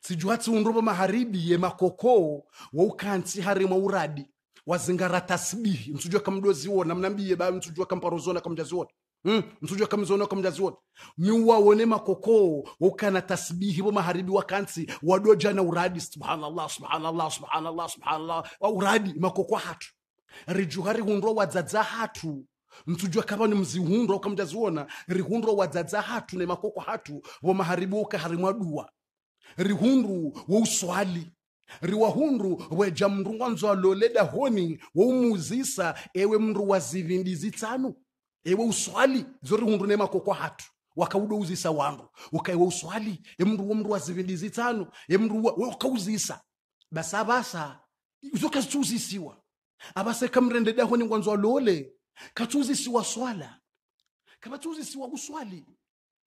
tsijuha tsiundropa maharibi ye makoko woukansi hari mwa uradi wazingara hmm? tasbihi msujua kamdoziwona mnambiye ba msujua kamparozona kamjaziwona Hmm. msujua kamzona kamjaziwona miwa wone makokoo ukana tasbihi bo maharibi wakansi wadoja na uradi subhanallah subhanallah subhanallah subhanallah uradi makoko hatu rijuhari hundro wadzadza hatu mtujua kama ni mzihundwa ukamjaziona rihundwa wadzadza hatu ne makoko hatu bo maharibu ukaharimu adua rihundu wo uswali ri wahundu weja mndu wanzwa loleda honi woumuzisa ewe mndu wa zivindi zitsanu ewe uswali zori hundu nemakokwa hatu wakaudouzisa wandu ukaiwe uswali emndu wo mndu wa zivindi zitsanu emndu ukauzisa basa abasa zokazitsuzisiwa abasa kamrendeda honi ngwanzwa lole katsuzisiwa swala kabatsuzisiwa uswali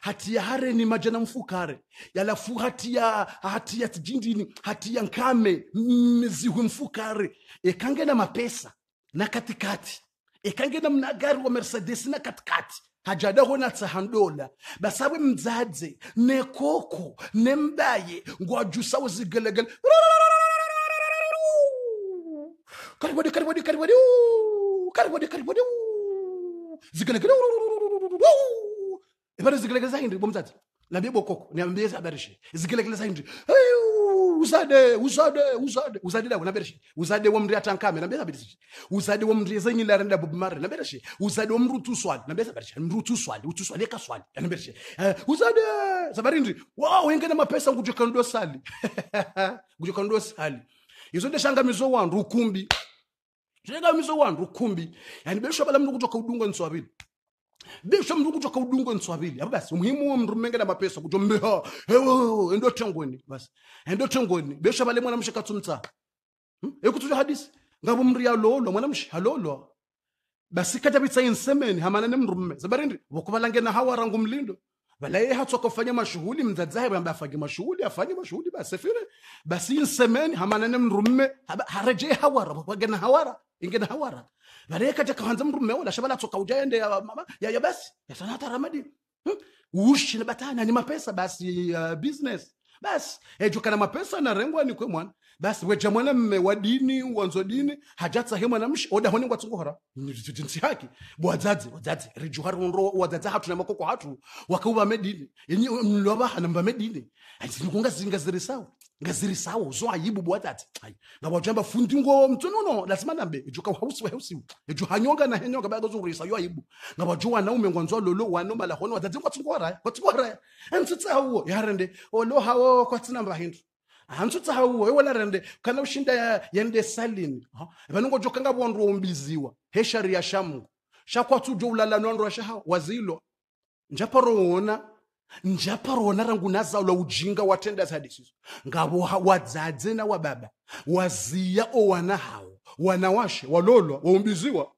hati ya hare ni majana mfukare yalafu hati ya hati ya tijindini hati ya nkame mzihu mfukare ekange na mapesa na katikati ekange na mnagari wa mercedes na katikati hajada hona tsahandola basawe mdzadze nekoko nemdaye ngwajusawo zigelegele karibodi karibodi karibodi karibodi karibodi zigelegele ipate zikelekele za hindi bomzadzi lambie bokoko niambie zabarishe zikelekele za hindi hey, uzade uzade uzade usade dawo nambereshe uzade womri atankame nambie zabarishe uzade womri la renda bob marre nambereshe uzade womru tuswali nambie zabarishe swali tuswali swali kaswali nambereshe uh, uzade zabarindi wow yengena mapesa ngujeka ndo sali ngujeka ndo sali izo ndeshangamizo wandu ukumbi mizo wandu ukumbi yani beshwa bala mndu kutoka udunga nswabili desha mndu kutoka udungo nswavili apo basi umuhimu wo mndu mmengela mapeso kuti mbeha hewo endotengweni basi endotengweni besha pale mwanamshe katsumtsa hmm? ekutsuja hadisi ngabo mndu yalolwa mwanamshe halolwa basi katapitsa insemeni hamanane mndu mme zabarindi vokuvalangena hawara ngumlindo valaye hatsoka kufanya mashughuli mdzadzahe vamba afake mashughuli afanye mashughuli basefire basi insemeni hamanane mndu mme harejee hawara wagena hawara ingena hawara vareka bareka takahanza mrumewe lashaba tsoka ujaende ya mama ya, ya basi ya sanata ramadi hmm? ushi na batana ni mapesa basi uh, business basi eh, juka na mapesa na rengwa ni kwe mwana basi weja mwana mme wa dini wanzo dini hajatsa he mwana mshi oda honi ngwatsungohora jinsi haki bwadzadzi wadzadzi rijuhari unro wadzadza hatu na makoko hatu wakauba medini yenye mlwaba hana mbamedini azinkunga zinga zirisawa ngaziri ngazirishawo oh, zoayibu bwati ati hayi ngabatsha bafundi ngom tsonono lasimalambe ejo ka hausi wa hausi ejo hanyoka na henyoka ba kuzungurisa yo ayibu ngabatsha wana ume ngwanzwa lolo wano mala hono watatsi kwa tsukora kwa tsukora entsitsa eh, hawo yarende olo oh, hawo kwa tsinamba hindu hantsutsa ah, hawo iwona eh, rende kana ushinda yende salini vanongo joka nga vondro umbiziwa heshari ya shamungu shakwatsujo ulala nondro shaha wazilo njaparo wona njaparaona rangu nazaula ujinga watenda sadisizo ngavo wadzadze na wababa waziya owana hawo wana washe walolwa waumbiziwa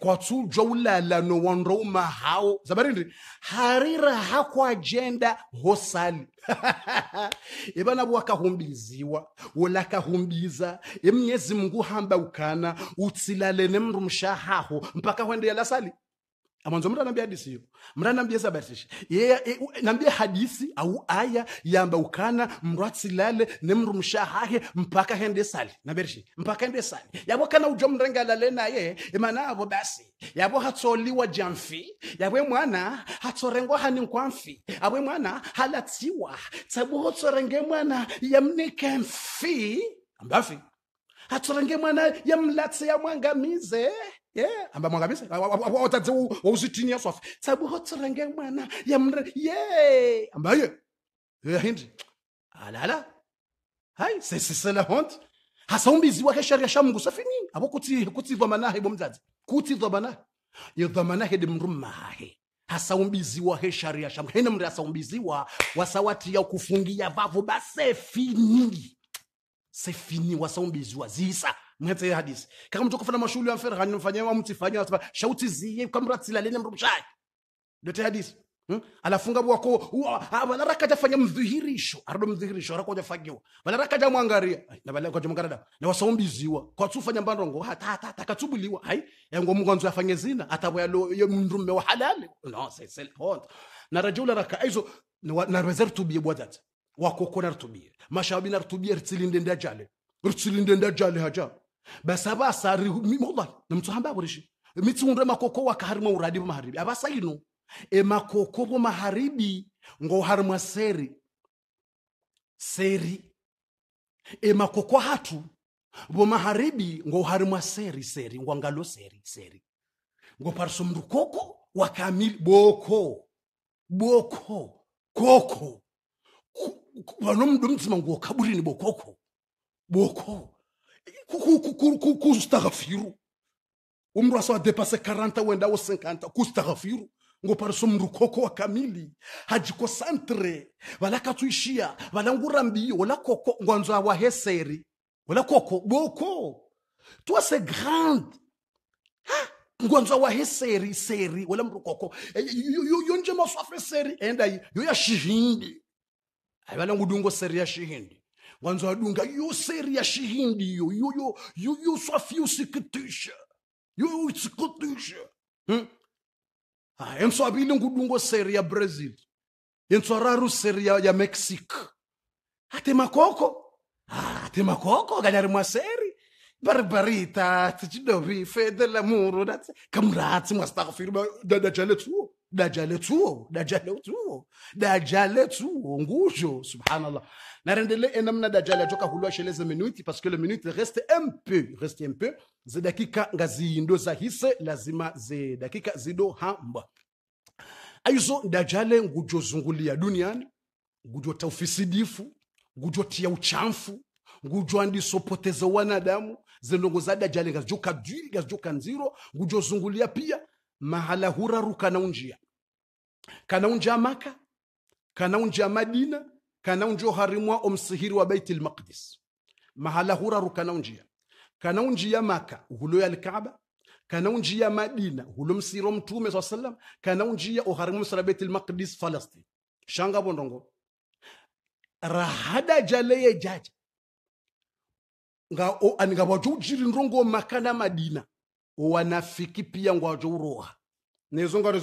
kwatsudzwa ulalano wanrouma hawo zabarindi harira hakwajenda hosali ivanavo wakahumbiziwa ulakahumbiza imnyezi e mungu hamba ukana utsilale mndu mshahaho mpaka hwendeya lasali mwanzo mtu anaambia hadisi hiyo mtu anaambia isabatishe yeye yeah, naambia hadisi au aya yamba ukana mratsilale nemru mshahahe mpaka hende sali naberishi mpaka hende sali yabo kana ujo mrenga lale naye imana abo basi yabo hatsoliwa jamfi yabo mwana hatsorengwa hani kwamfi abwe mwana halatsiwa tsabo hotsorenge mwana yamnike mfi ambafi hatsorenge mwana yamlatse yamwangamize ye yeah, amba mwangabisa wautadze wauzitini yaswafi tsabihotserenge mwana yamre ye amba ye yahindi alala hayi sesisela honti hasaumbiziwa kesharia sha mungu safini abo kutsibwa manahe bo mdzadzi kutsibwa manahe yedhwa manahe dimrumahe hasaumbiziwa hesharia sha hene mndu hasaumbiziwa wasawatiya kufungia vavu ba sefini wasaumbiziwa zisa mhetsa yehadisi kaka mtu kufana mashuli akufana mashughuli amferhani mfanyao wamtifanyao wa shauti ziye kwa kamratsila lene mrumshaye ndote hadisi Hmm? alafunga bwako wala raka jafanya mdhihirisho arodo mdhihirisho arako jafagiwa wala raka mwangaria na wala kwa jumgarada na ziwa kwa tsufanya mbandongo hata hata hata takatsubuliwa hai ya mgo yango mungonzo fanya zina hata atabo yalo mndrume wa halali no say sell point na rajula raka aizo na reserve biye bwadat wako kona rtubie mashabi na rtubie rtsilinde ndajale rtsilinde ndajale haja bese abasariho imimodoka namutse uhambaburishi imitsundwe makoko wakaharimo uradibo maharibi abasayino emakoko bo maharibi ngo seri seri emakoko hatu bo maharibi ngo harimo seri seri ngo seri seri ngo parasumdu koko wakamili boko boko koko vano mdo mtsima ngo kaburini bokoko boko, boko kustaghfiru umri aso adepase 40 wendao 50 kustaghfiru ngopariso mndu koko wa kamili hajikosantre valakatsuishia valangura mbiyo ola koko ngwanzo awaheseri ola koko boko toi se grande ngwanzo awaheseri seri ola mndu koko e, yonje maswafre seri enda yoyashihindi avalangudungo seri ya shihindi wanza wadunga yo seri ya shihindi yo yo yo yo yo swafi yo sikitisha yo yo sikitisha hmm? ha emso abili ngudungo seri ya brazil yenso araru seri ya, ya mexico ate makoko ha, ah, ate makoko ganyari mwa seri baribarita tichidovi fedela muru kamratsi mwastakfiru dadachaletsu dajaletsuwo dajaletsuwo dajaletsuwo ngujo subhanallah na narendele enamna dajala joka hulwa sheleze minuti parce que le minute reste un peu reste un peu ze dakika ngaziindo za hise lazima ze dakika zido hamba aizo dajale ngujo zungulia duniani ngujo taufisidifu ngujo tia uchamfu ngujo andisopoteza wanadamu zendongo za dajale ngazijoka dwiri ngazijoka nziro ngujo zungulia pia mahala huraru kanaunjia kanaunja maka kanaunja madina kanaunja harimwa omsihiri wa baiti lmaqdis mahala huraru kanaunjia kanaunjia maka hulo ya lkaaba kanaunjia madina hulo msiro mtume saa salam kanaunjia oharimwa msira baiti lmaqdis falastin shanga vondongo rahada jaleye jaja nga o aniga wajo ujiri ndrongo maka na madina wanafiki pia ngwajo uroha nezo ngari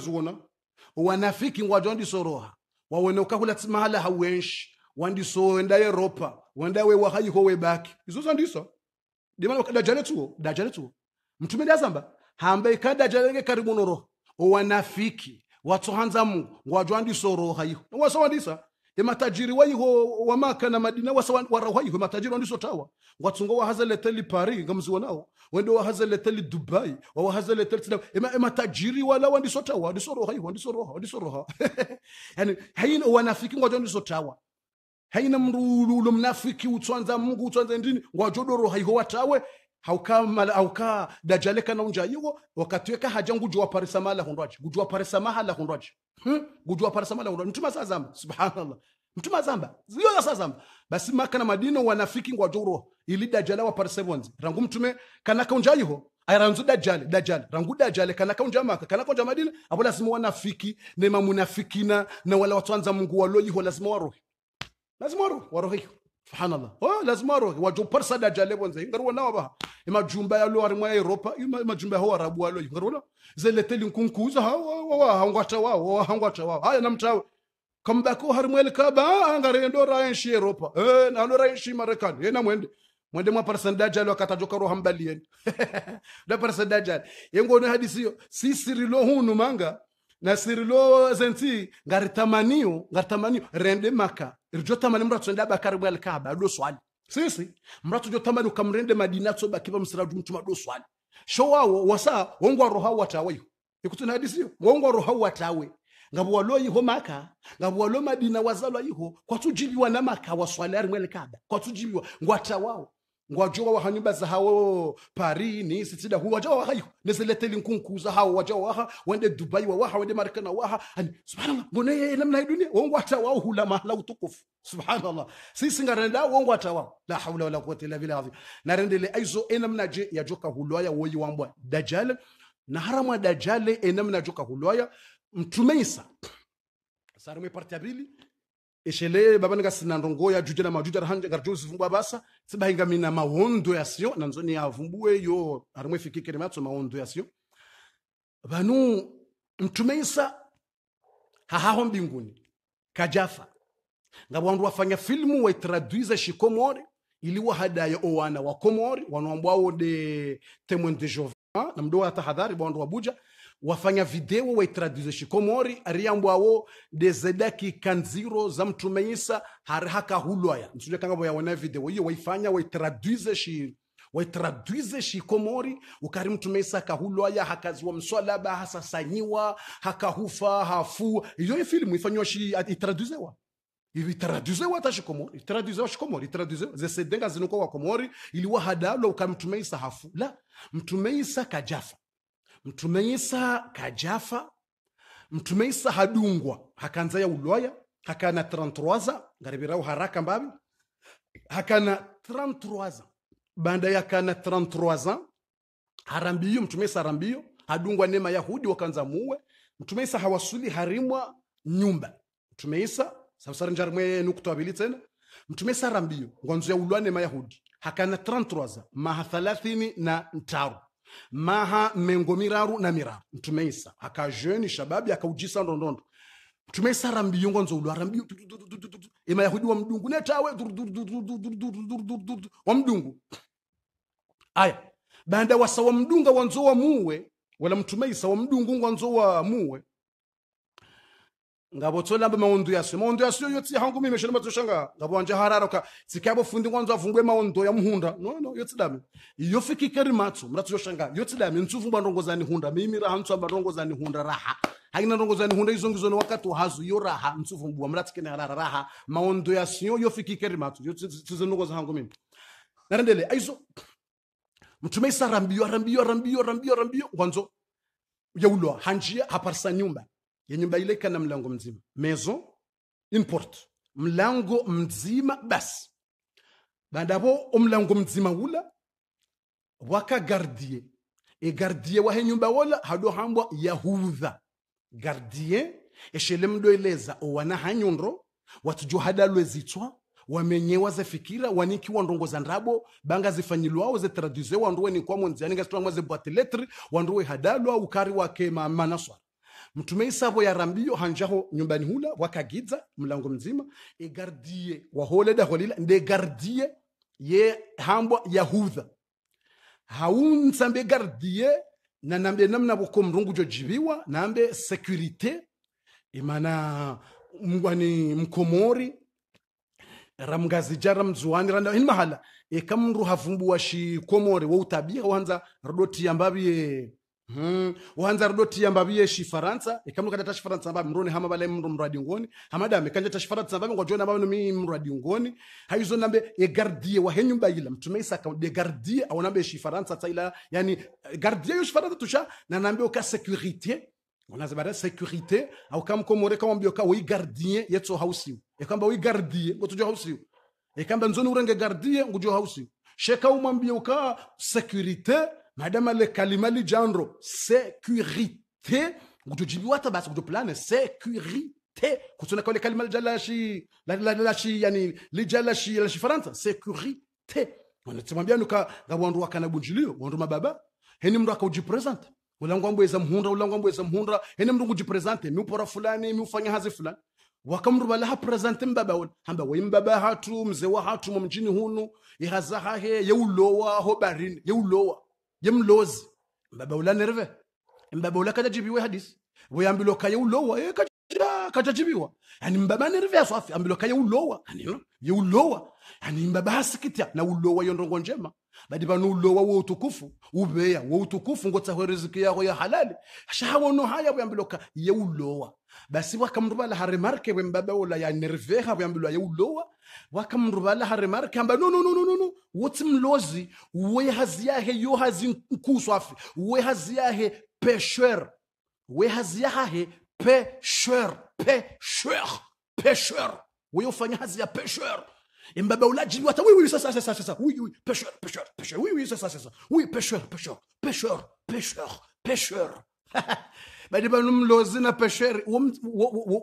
wanafiki ngwajo ndisoroha wawenoka kula mahala hawenshi wandiso wenda europa wenda we wahayi ko webaki izozo ndiso dimana dajale tuo dajale tuo mtume ndazamba hamba ikada nge karibu noro wanafiki watohanza mungu ngwajo ndisoroha iyo ngwaso ndisa de matajiri waiho maka na madina wasa warahwaihwe matajiri tawa wandisotawa ngwatsunga wahazaleteli paris ngamziwa nawo wende wahazaleteli dubai wawahazaleteli tina ema, ema matajiri wala wandisotawa roha ndisoroha roha yani haina wanafiki ngwajo tawa haina mndu ulo mnafiki utswanza mungu utswanza ndini ngwajodoro haiho watawe haukamala auka dajaleka na unja yiwo wakatuweka hajangu jua parisama la hundwaji gujua parisama la hundwaji hmm? gujua parisama la hundwaji mtuma sazamba subhanallah mtuma zamba ziyo za sazamba basi maka na madina wanafiki ngwa juro ili dajala wa parisevons rangu mtume kana ka unja yiho ayaranzu dajale dajale rangu dajale kana ka unja maka kana ka unja madina apo lazima wanafiki nema munafikina na wala watu mungu mungu waloyiho lazima waruhi lazima waruhi warohi subhanallah oh, lazima aroge wajopar sadaja lebonze ingaruwa nawa baha imajumba yalo arimwa europa imajumba ho arabu alo ingaruwa zeleteli nkunkuza ha wa hangwata wa wa hangwata wa haya namtawe kambako oh, harimwele kaba angarendo raenshi europa eh nalo raenshi marekani yena eh, mwende mwende mwa parsan dajali wakatajoka roha mbalieni da parsan dajali yengone hadisi yo sisirilo hunu manga na siri lo zenti ngaritamaniu ngaritamaniu rende maka tamani rijotamani mra karibu bakaribu alkaba do swali sisi mra tamani ukamrende madina ba kiba msiradu mtuma do swali showawo wasa wongwa roha watawayo ikutina hadisi wongwa roha watawe ngabu walo yiho maka ngabu walo madina wazalo wazalwa yiho kwatujibiwa na maka waswali kwa alkaba kwatujibiwa ngwatawao ngwajowa za hawo pari ni sitsida hu wajawa wahayo neseleteli nkunkuza hawo wajawa waha wende dubai wa waha wende marekani waha ani subhanallah ngone namna dunia wongo hata wao hula mahala utukufu subhanallah sisi ngarenda wongo hata wao la haula wala quwwata illa billah le aizo enamna je ya joka hulwaya woyi wambwa dajale na haramwa dajale enamna joka hulwaya mtume isa sarume parti ya baba babanika sinandongo ya juja na majuja rahanje garjuzi vumbwa basa sibahinga mina mawondo yasio nanzoni yavumbuwe yo harimwe fikikire matso mawondo yasio vanu mtume isa hahaho mbinguni kajafa ngabo wandu wafanya filmu wa waitraduiza shikomori ili wahadaya owana wa komori wanoambwao wode temoin de na mdo wa tahadhari bondo wa buja wafanya video waitraduze shikomori ariambwawo dezedaki kanziro za mtume isa harihaka hulwaya nsuje kanga yawana video hiyo waifanya waitraduze shi waitraduize shikomori ukari mtume isa kahulwaya hakaziwa mswalaba hasasanyiwa hakahufa hafu hiyo filmu ifanyiwa shi wa itraduzwe wata shikomori itraduzwe shikomori itraduzwe zesedenga zinuko wa komori iliwa hadalo ukamtume isa hafu la mtume isa kajafa mtume isa kajafa mtume isa hadungwa hakanza ya uloya hakana 33 ans ngaribirao haraka mbabi hakana 33 ans banda ya kana 33 ans harambiyo mtume isa harambiyo hadungwa nema yahudi wakanza muwe mtume isa hawasuli harimwa nyumba mtume isa samsarindjary mwe nukuto abili tsena mtume sara mbiyo ngwanzo ya ulwane mayahudi hakana 33 maha 30 na ntaru maha mengo miraru na miraru mtume isa akajeni shababi akaujisa ndondondo mtume isa rambiyo ngwanzo ulwa rambiyo emayahudi wa mdungu netawe wa mdungu aya banda wasa wa mdunga wanzo wa muwe wala mtume isa wa mdungu ngwanzo wa muwe ngabo tsola mbe maundu yaswe maundu yaswe yotsi hangu mimi shelo matsoshanga ngabo anje hararoka tsikabo fundi ngwanzo avungwe maundu ya muhunda no no yotsi dame yofiki keri matso muratsoshanga yotsi dame ntsufu bandongozani hunda mimi ra hantso bandongozani hunda raha haina ndongozani hunda izo ngizo wakati hazu yo raha ntsufu mbwa muratsikene rara raha maundu yaswe yofiki keri matso yotsi ndongoza hangu mimi narendele aizo mtume isa rambiyo rambiyo rambiyo rambiyo rambiyo ngwanzo yaulwa hanjia haparisa nyumba ya nyumba ile kana mlango mzima maison une porte mlango mzima basi bandabo omlango mzima ula wakagardie egardie wahe nyumba wola hado hambwa yahudha gardie eshele mdoeleza owana hanyundro watujuhada lwezitswa wamenyewa ze fikira wanikiwa ndongo za ndrabo banga zifanyilwao ze traduze wanduwe ni kwa mwanziani ngasitwa mwaze boîte lettre wanduwe hadalwa ukari wake manaswara mtume isavo yarambiyo hanjaho nyumbani hula wakagiza mlango mzima egardie waholeda holila nde gardie ye hambwa yahudha haunsambe gardie na nambe namna boko mrungu jojibiwa nambe securite imana e mngwani mkomori ramgazi ramgazija ramzuwani randa hin mahala ekamndu havumbuwa shi komori wo utabia wanza rodoti yambabie Hmm. wanza rudo tiyamba biye shifaransa ikamukata ta shifaransa ba mrone hama bale mro mradi ngoni hamada ame amekanja ta shifaransa ba ngojona ba mi mradi ngoni haizo nambe e gardie wa henyu mba ila mtume isa ka de gardie au nambe shifaransa ila yani gardie yo shifaransa tusha na nambe oka sekurite unaza bada sekurite au kamu komore kama mbioka wa wi gardie yetso hausi wa wi gardie tujo hausi yakamba nzoni urenge gardie ngujo hausi sheka umwambie uka sekurite madame le kalima lijandro securite kutojibiwa hata basi kutoplana securite kusona kwa le kalima jalashi la la la lashi yani li jalashi la shifaransa securite wanatimwambia nuka wandu wakana bunjilio wandu mababa heni mndu akaujipresenta ulangu ambweza mhundra ulangu ambweza mhundra heni mndu kujipresente miupora fulani miufanya hazi fulani wakamrubala hapresente mbaba hamba we mbaba hatu mzee wa hatu mwa mjini hunu ihazahahe yeulowa hobarini yeulowa yemlozi mbabaula nerve mbabaula katajibiwa hadisi weyambilo kaye ulowa e katajibiwa yani mbaba nerve asafi ambilo kaye ulowa yani ye ulowa yani mbaba hasikitya na ulowa yondongo njema badi pano ulowa wo utukufu ubeya wo utukufu ngotsaho riziki yako ya halali shahawono haya buyambiloka ye ulowa basi wakamndu bala haremarke bwembaba ula ya nerveha ye ulowa وكم ربالا هرمار كان نو نو نو نو نو وتم لوزي ويهزياه يوهزين كوسوافي ويهزياه بيشور ويهزياه بيشور بيشور بيشور ويوفاني هزيا بيشور إما بولاج الوتا وي وي سا سا سا سا وي وي بيشور بيشور بيشور وي وي سا سا سا وي بيشور بيشور بيشور بيشور بيشور بعد ما نملوزنا بيشور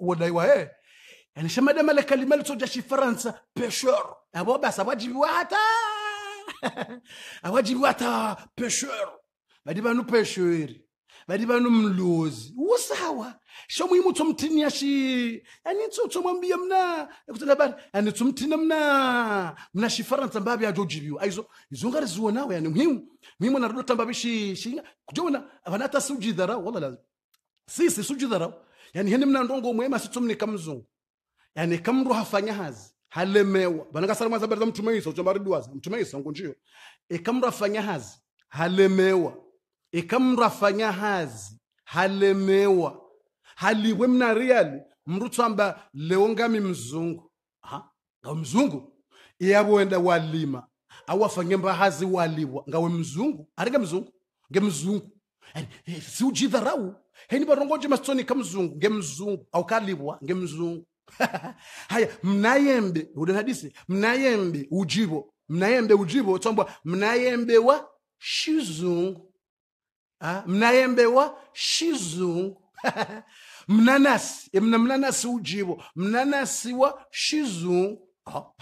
ودايوه enshemadema lekalima lisoja shifaransa pesheur abo basi abajibiwa hata abajibiwa hata pesheur badi banu pesheuri badi banu mlozi usawa sho muhimu tumtinia shi yani tso tso mwambie mna kutana bari yani tumtina mna mna shi faransa mbabi ajo jibiu aizo izunga rizuo nawe yani muhimu muhimu na rudo tambabi shi shi kujona abana ta sujidara wala lazima sisi sujidara yani hendi mna ndongo mwema situmni kamzungu yani kama hafanya hazi halemewa vanangasali habari za mtumaiso uchambari duwazi mtumaiso nkunjiyo eka hafanya hazi halemewa eka hafanya hazi halemewa haliwe mna riali mndu tsamba leonga mi mzungu ha ngawe mzungu iyavo e, wenda walima au afanye mbahazi waliwa ngawe mzungu arika mzungu nge mzungu e, si siujidharau heni varongoje masoni ka mzungu nge mzungu au kalibwa nge mzungu haya mnayembe udenadisi mnayembe ujibo mnayembe ujibo tombwa mnayembe wa shizungu ha? Ah, mnayembe wa shizungu mnanasi mna mnanasi ujibo mnanasi wa shizungu oh.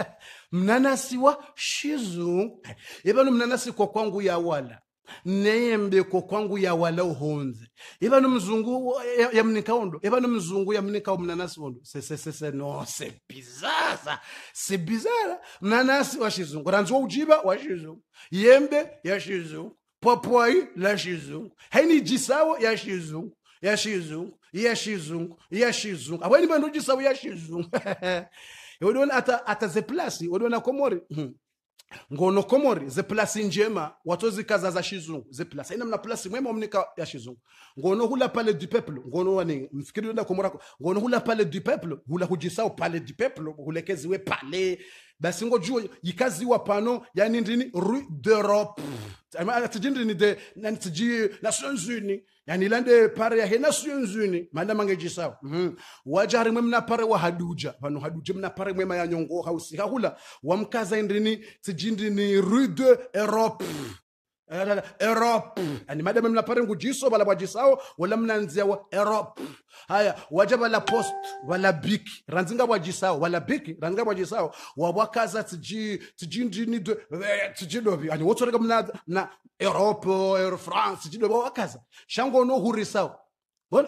mnanasi wa shizungu ebano eh, mnanasi kwa kwangu ya wala neyembeko kwangu ya wala uhonze iba mzungu ya mnikaondo iba numzungu ya mnika mnanasi wondo sesesese no sebizasa sebizara mnanasi washizungu ranzwa ujiba washizungu yembe yashizungu la shizungu haini jisawo ya shizungu ya shizungu abweni bandu jisawo shizungu uliona ata atazeplasi uliona komori hmm ngono ze zeplasi njema watozi kaza za shizungu zeplasi ina mna plasi mwema omnika ya shizungu ngono hula pale du peuple ngono wani mfikiri enda komorako ngono hula pale du peuple hula hujisao pale du peuple hulekeziwe pale dasingo juo yikaziwa pano yani ndini rue d'europe atiji ndini de natiji nations unies yani lande pare yahe nations unies manda mangeji sawa mm. wajari mwe mnapare wa haduja pano haduja mnapare mwema ya nyongo hausi hahula wamkaza ndini tiji ndini rue de europe Eh, europe yani madame mnapata ngujiso vala bwajisao wala mnanzia wa europe haya waja vala post vala biki ranzinga bwajisao vala biki ranzinga bwajisao wabwakaza tiji tiji ndini eh, tiji dovi ani wotsoreka mna na europe air eh, france tiji dovi wakaza shango no hurisao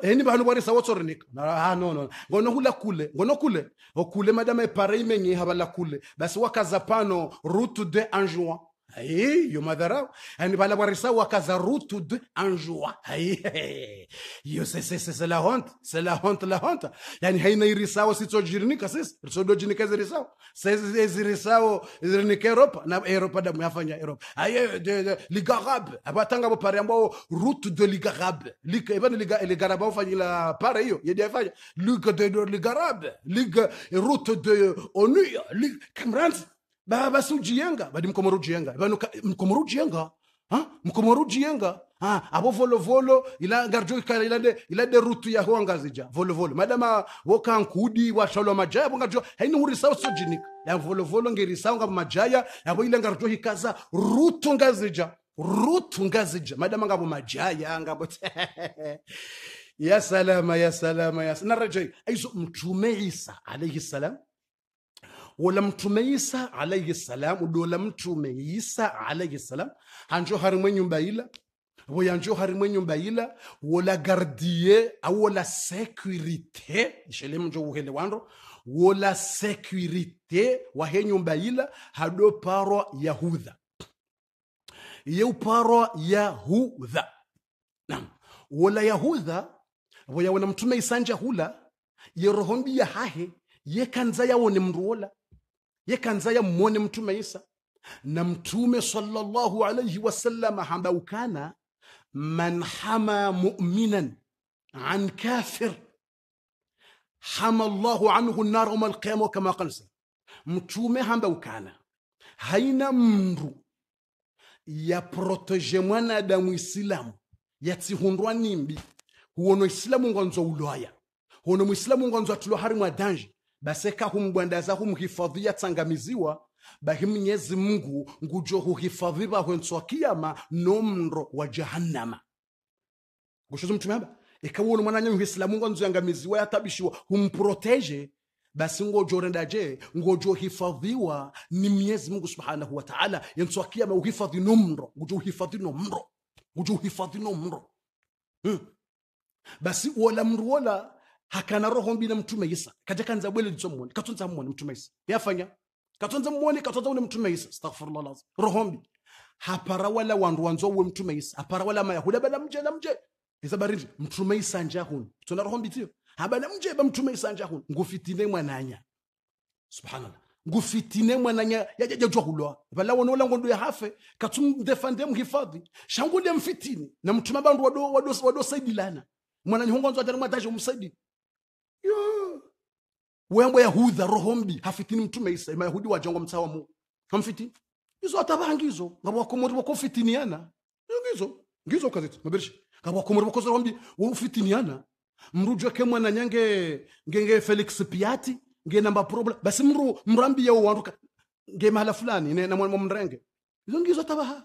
eni vanhu varisa votsorinika ah, nonono hula kule ngono kule okule madame epare imenyiha vala kule basi wakaza pano route de anjuan hiyo madharau yani balawarisa wakazarutud en joie hiyo c'est la honte c'est la honte la honte yani haina irisao sitsojirinika sisi risodojirnika zirisao sisi zirisao zirinika europa na europa damu yafanya europa ayo ligue arabe abatanga bo pare ambao route de ligue arabe ibani ligue ligue arabe ufanya ila pare hiyo yedi afanya ligue de ligue arabe ligue route de onu kamranzi basi ujiyenga badi mkomoro ujiyenga banuka mkomoro ujiyenga ha mkomoro ujiyenga ha abo volo volo ila garjo kala ila de ila de rutu ya ho ngazija volo volo madama woka nkudi wa shalo majaya bonga jo haini huri sawa sojinika ya volo volo ngeri sawa majaya ya bo ila garjo hikaza rutu ngazija rutu ngazija madama nga bo majaya nga bo ya salama ya salama ya salama narajai aizo mtume Isa alayhi salamu wala mtume isa alayhi salam udola mtume isa alayhi salam hanjo harimwe nyumba ila voyanjo harimwe nyumba ila wola gardie au wola sekurite ishelemnjo uhele wandro wola sekurite wahe nyumba ila hado parwa yahudha iye uparwa yahudha nam wola yahudha voyawona mtume isanja hula yerohombi yahahe yekanza yawone mndu wola yekanzaya mmone mtume isa na mtume sallallahu alaihi hamba hambaukana man hama muminan an kafir hama llahu anhu nara uma alqiyama kama qalsa mtume hambaukana haina mndu yaproteje mwanadamu isilamu yatsihundwa nimbi huono isilamu ngonzo ulwaya huono mwisilamu ngonzo atulwa hari mwa baseka humgwandaza humhifadhia tsangamiziwa bahi mnyezi mngu ngujo huhifadhi vahwentswa kiyama no mro wa jahannama gushozi mtume aba ikawona mwananya muhislamu ngo nzu yangamiziwa yatabishiwa humproteje basi ngojorendaje hifadhiwa ni mnyezi mungu subhanahu wa taala yentswa kiyama uhifadhi no mro ngujo uhifadhi no mro ngujo uhifadhi no mro hmm. basi wola mru wola hakana roho mbina mtume isa katika nza bwele litso mwone katonza mwone mtume isa yafanya katonza mwone katonza ule mtume isa astaghfirullah lazim roho mbi hapara wala wandu wanzo we mtume isa hapara wala mayahuda bala mje na mje izabarije mtume isa nja hun tuna roho mbi tiyo haba na mje ba mtume isa nja hun ngufitine mwananya subhanallah ngufitine mwananya jwa hulwa bala wono wala ngondo ya hafe katum defande mhifadhi shangule mfitini na mtume bandu wado wado wado saidilana mwananyongonzo atanamwataje umsaidi yeah. wengwe yahudha roho mdi hafitini mtume isa imayahudi wajongo mtsawa mu hamfiti izo atabangizo ngabo wakomori boko fitiniana ngizo ngizo kaziti mabirishi ngabo wakomori boko roho mbi wo fitiniana mrujwe ke mwana nyange ngenge felix piati nge namba problem basi mru mrambi ya uwanruka nge mahala fulani ne na mwana mrenge izo ngizo tabaha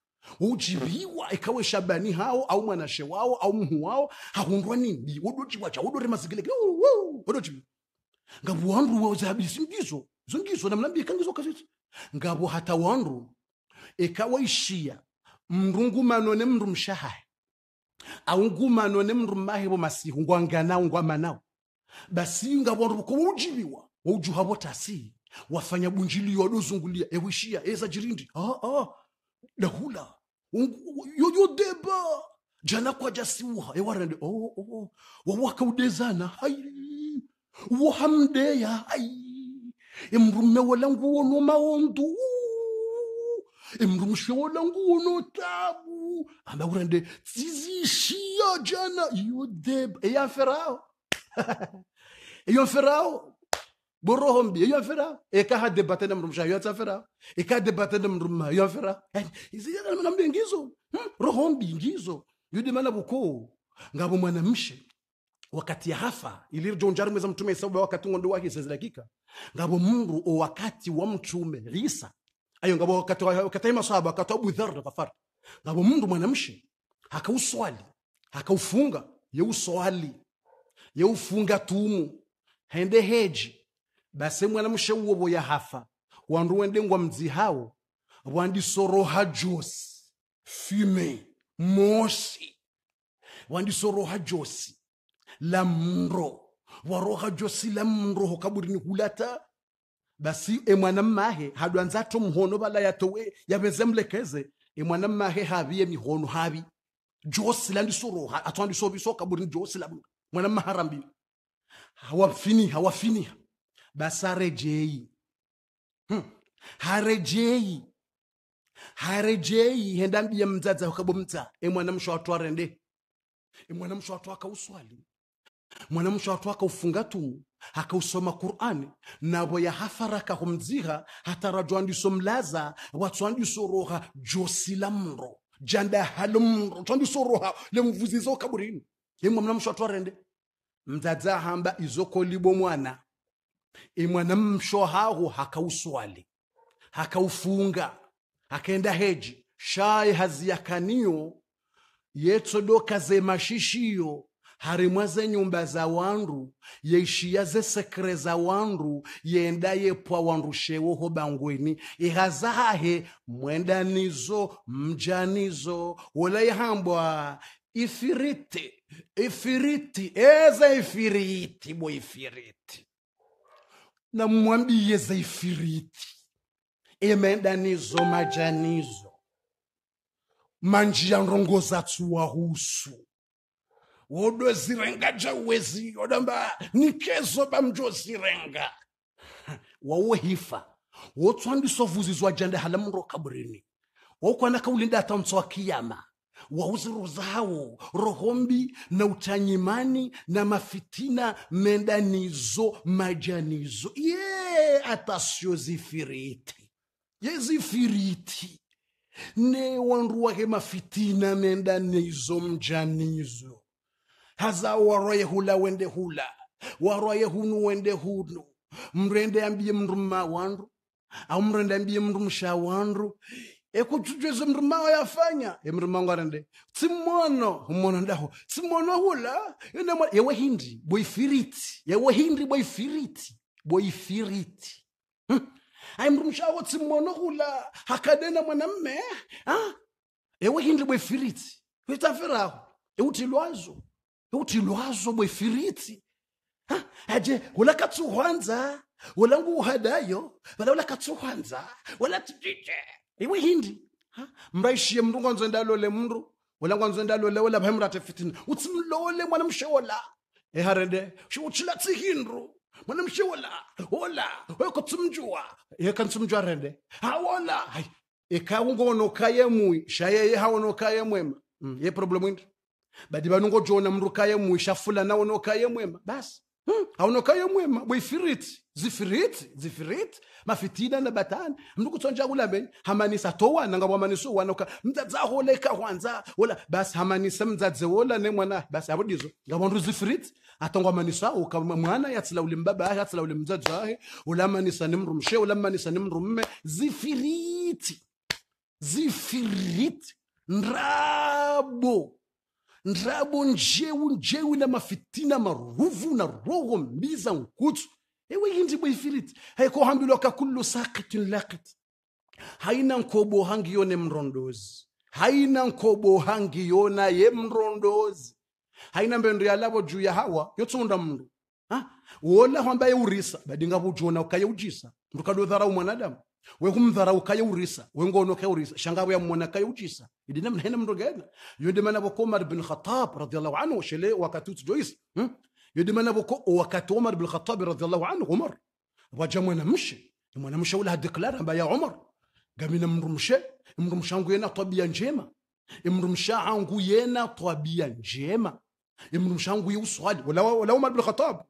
wujiliwa ikawe shabani hao au mwanashe wao au mhu wao hahundwa nini wodochiwa cha wodorema sigileke wodochiwa ngabo wandu wazahabisi mgizo zongizo namlambia kangizo kasisi ngabu hata wandu ikawe ikawaishia mrungu ne mndu mshahaye manone ne mahe mmahevo masihu ngwa ngwa manao basi ngabu wandu kwa ko wa ujuhabota si wafanya bunjilio wadozungulia ewishia eza jirindi ah, ah na huna yodeba jana kwa jasiwa ewarande oh, oh. oh. udezana hai wohamdeya hai emrume wala no maondu emrumshe wala nguwono tabu amaurande tsizishia jana yodeba e eyamferao eyamferao borohom bi yon fera e ha بروحهم بي ينفرا إيكا هاد باتنا من debate na mrumma yon fera eh, isi رمى na mnambi ngizo من hmm? بينجيزو روحهم بينجيzo yudi mana bukuu mwana mwanamshe wakati ya hafa ilir jonjaru mweza mtume isabu wakati ngondo wake sezilakika ngabo mungu o wakati wa mtume isa ayo ngabo wakati wa wakati ya masahaba wakati wa abu dhar kafar ngabo mungu ufunga hakauswali uswali yeuswali ufunga tumu hende heji basi mwana mshe mwanamshe ya hafa wandu wendengwa mdzi hawo wandisoroha josi fume moshi wandisoroha josi la mro waroha josi la mro hokaburini hulata basi emwanammahe hadwanzato mhono vala yatowe yaveze mlekeze emwanammahe haviye mihono havi josi landisoroha atwandisovisokaburini josi la mwana mwanammaharambili hawafiniha wafiniha basi harejei hmm. harejei harejei henda mbiya mdzadza ukabomdza emwana msho watu arende emwana msho watu akauswali mwana msho watu akaufunga tu akausoma qur'ani navo yahafara kahumdziha hataraju andiso mlaza watsu andisoroha josi la mro jandahalo mro twandisoroha lemvuziza ukaburini emwa mwana msho watu arende mdzadza hamba izokolibo mwana hahu hakauswali hakaufunga hakaenda heji shai haziyakaniyo yetsodoka ze mashishiyo harimwa ze nyumba za wandu yeishiya ze sekre za wandu yenda yepwa wandu shewoho bangweni ihazahahe mwendanizo mjanizo wola ihambwa ifiriti ifiriti eza ifiriti bo ifiriti namwambie za ifiriti emendanizo majanizo manji yanrongoza tsuwahusu wodozirenga jawezi odamba nikezo bamjozirenga wawo hifa wotswandiso vuzizwa jande hala kaburini wokwana kaulinda hata wa kiyama wa uzuru zawo roho mbi na utanyimani na mafitina mendanizo majanizo ye atasio zifiriti ye zifiriti ne wandu mafitina mendanizo mjanizo haza waroye hula wende hula waroye hunu wende hunu mrende ambie mndu mma au mrende ambie mndu msha ekuthuthweza mrima wayafanya emrima ngwarende tsimmono mmono ndaho tsimmono hula yewe hindi boifiriti yewe hindi boifiriti boifiriti hm? aimrumshawo tsimmono hula hakadena mwanamme ewe hindi boifiriti witafiraho euthi lwazo euthi lwazo boifiriti aje hula katsuhwanza hula nguuhadayo vala hula katsuhwanza hula tijije iwe hindi mraishiye mndu ngwanzo ndalole mndu wala ngwanzo ndalole wala phe mrate fitina utsi mlole mwana mshewola eharede tsi hindru mwana mshewola ola oyokotsimjua yekantsimjua rende hawola hai ekawungonoka yemui shayeye hawonoka yemwema mm. ye problem indi badi jona mru kaye mui shafula na nawonoka yemwema basi hmm. hawonoka yemwema bwifiriti zifiriti zifiriti mafitina na batana mnukutsonja kulambeni hamanisa towa nanga wamanisa wanoka mdzadza holeka hwanza wala basi hamanisa mdzadze wola ne mwana basi abudizo abodizo ndu zifiriti atongwa manisa uka mwana yatsila uli mbaba ahe atsila uli mdzadza ahe ula manisa ni mrumshe ula manisa ni mrumme zifiriti zifiriti ndrabo ndrabo njewu njewu na mafitina maruvu na roho mbiza nkutsu ewe yinji ɓoyfilit hay ko hambiloka kullu sakitin lakit hayinankoɓo hangi yone mrondozi hayinankoɓo hangi yona ye mrondozi haina mbendo yalavo juu ya hawa yotsonda mndu wola hwamba hamba urisa badinga vujona ukayeujisa mndu kadodharau mwanadamu urisa shangawe ya mwana shangavo ujisa kayeujisa idinamnahena mndu gena yondimana vokomar bin khatab radiallahu anhu shele wakatutjoisa hmm? yodi manavoko wakati Umar bin Khattab radhiallahu anhu Umar waja mwanamshe mwanamshe ule hadeklara ambaye Umar gamina mrumshe mrumsha angu yena tabia njema mrumsha angu yena tabia njema mrumsha angu yuswali wala Umar bin Khattab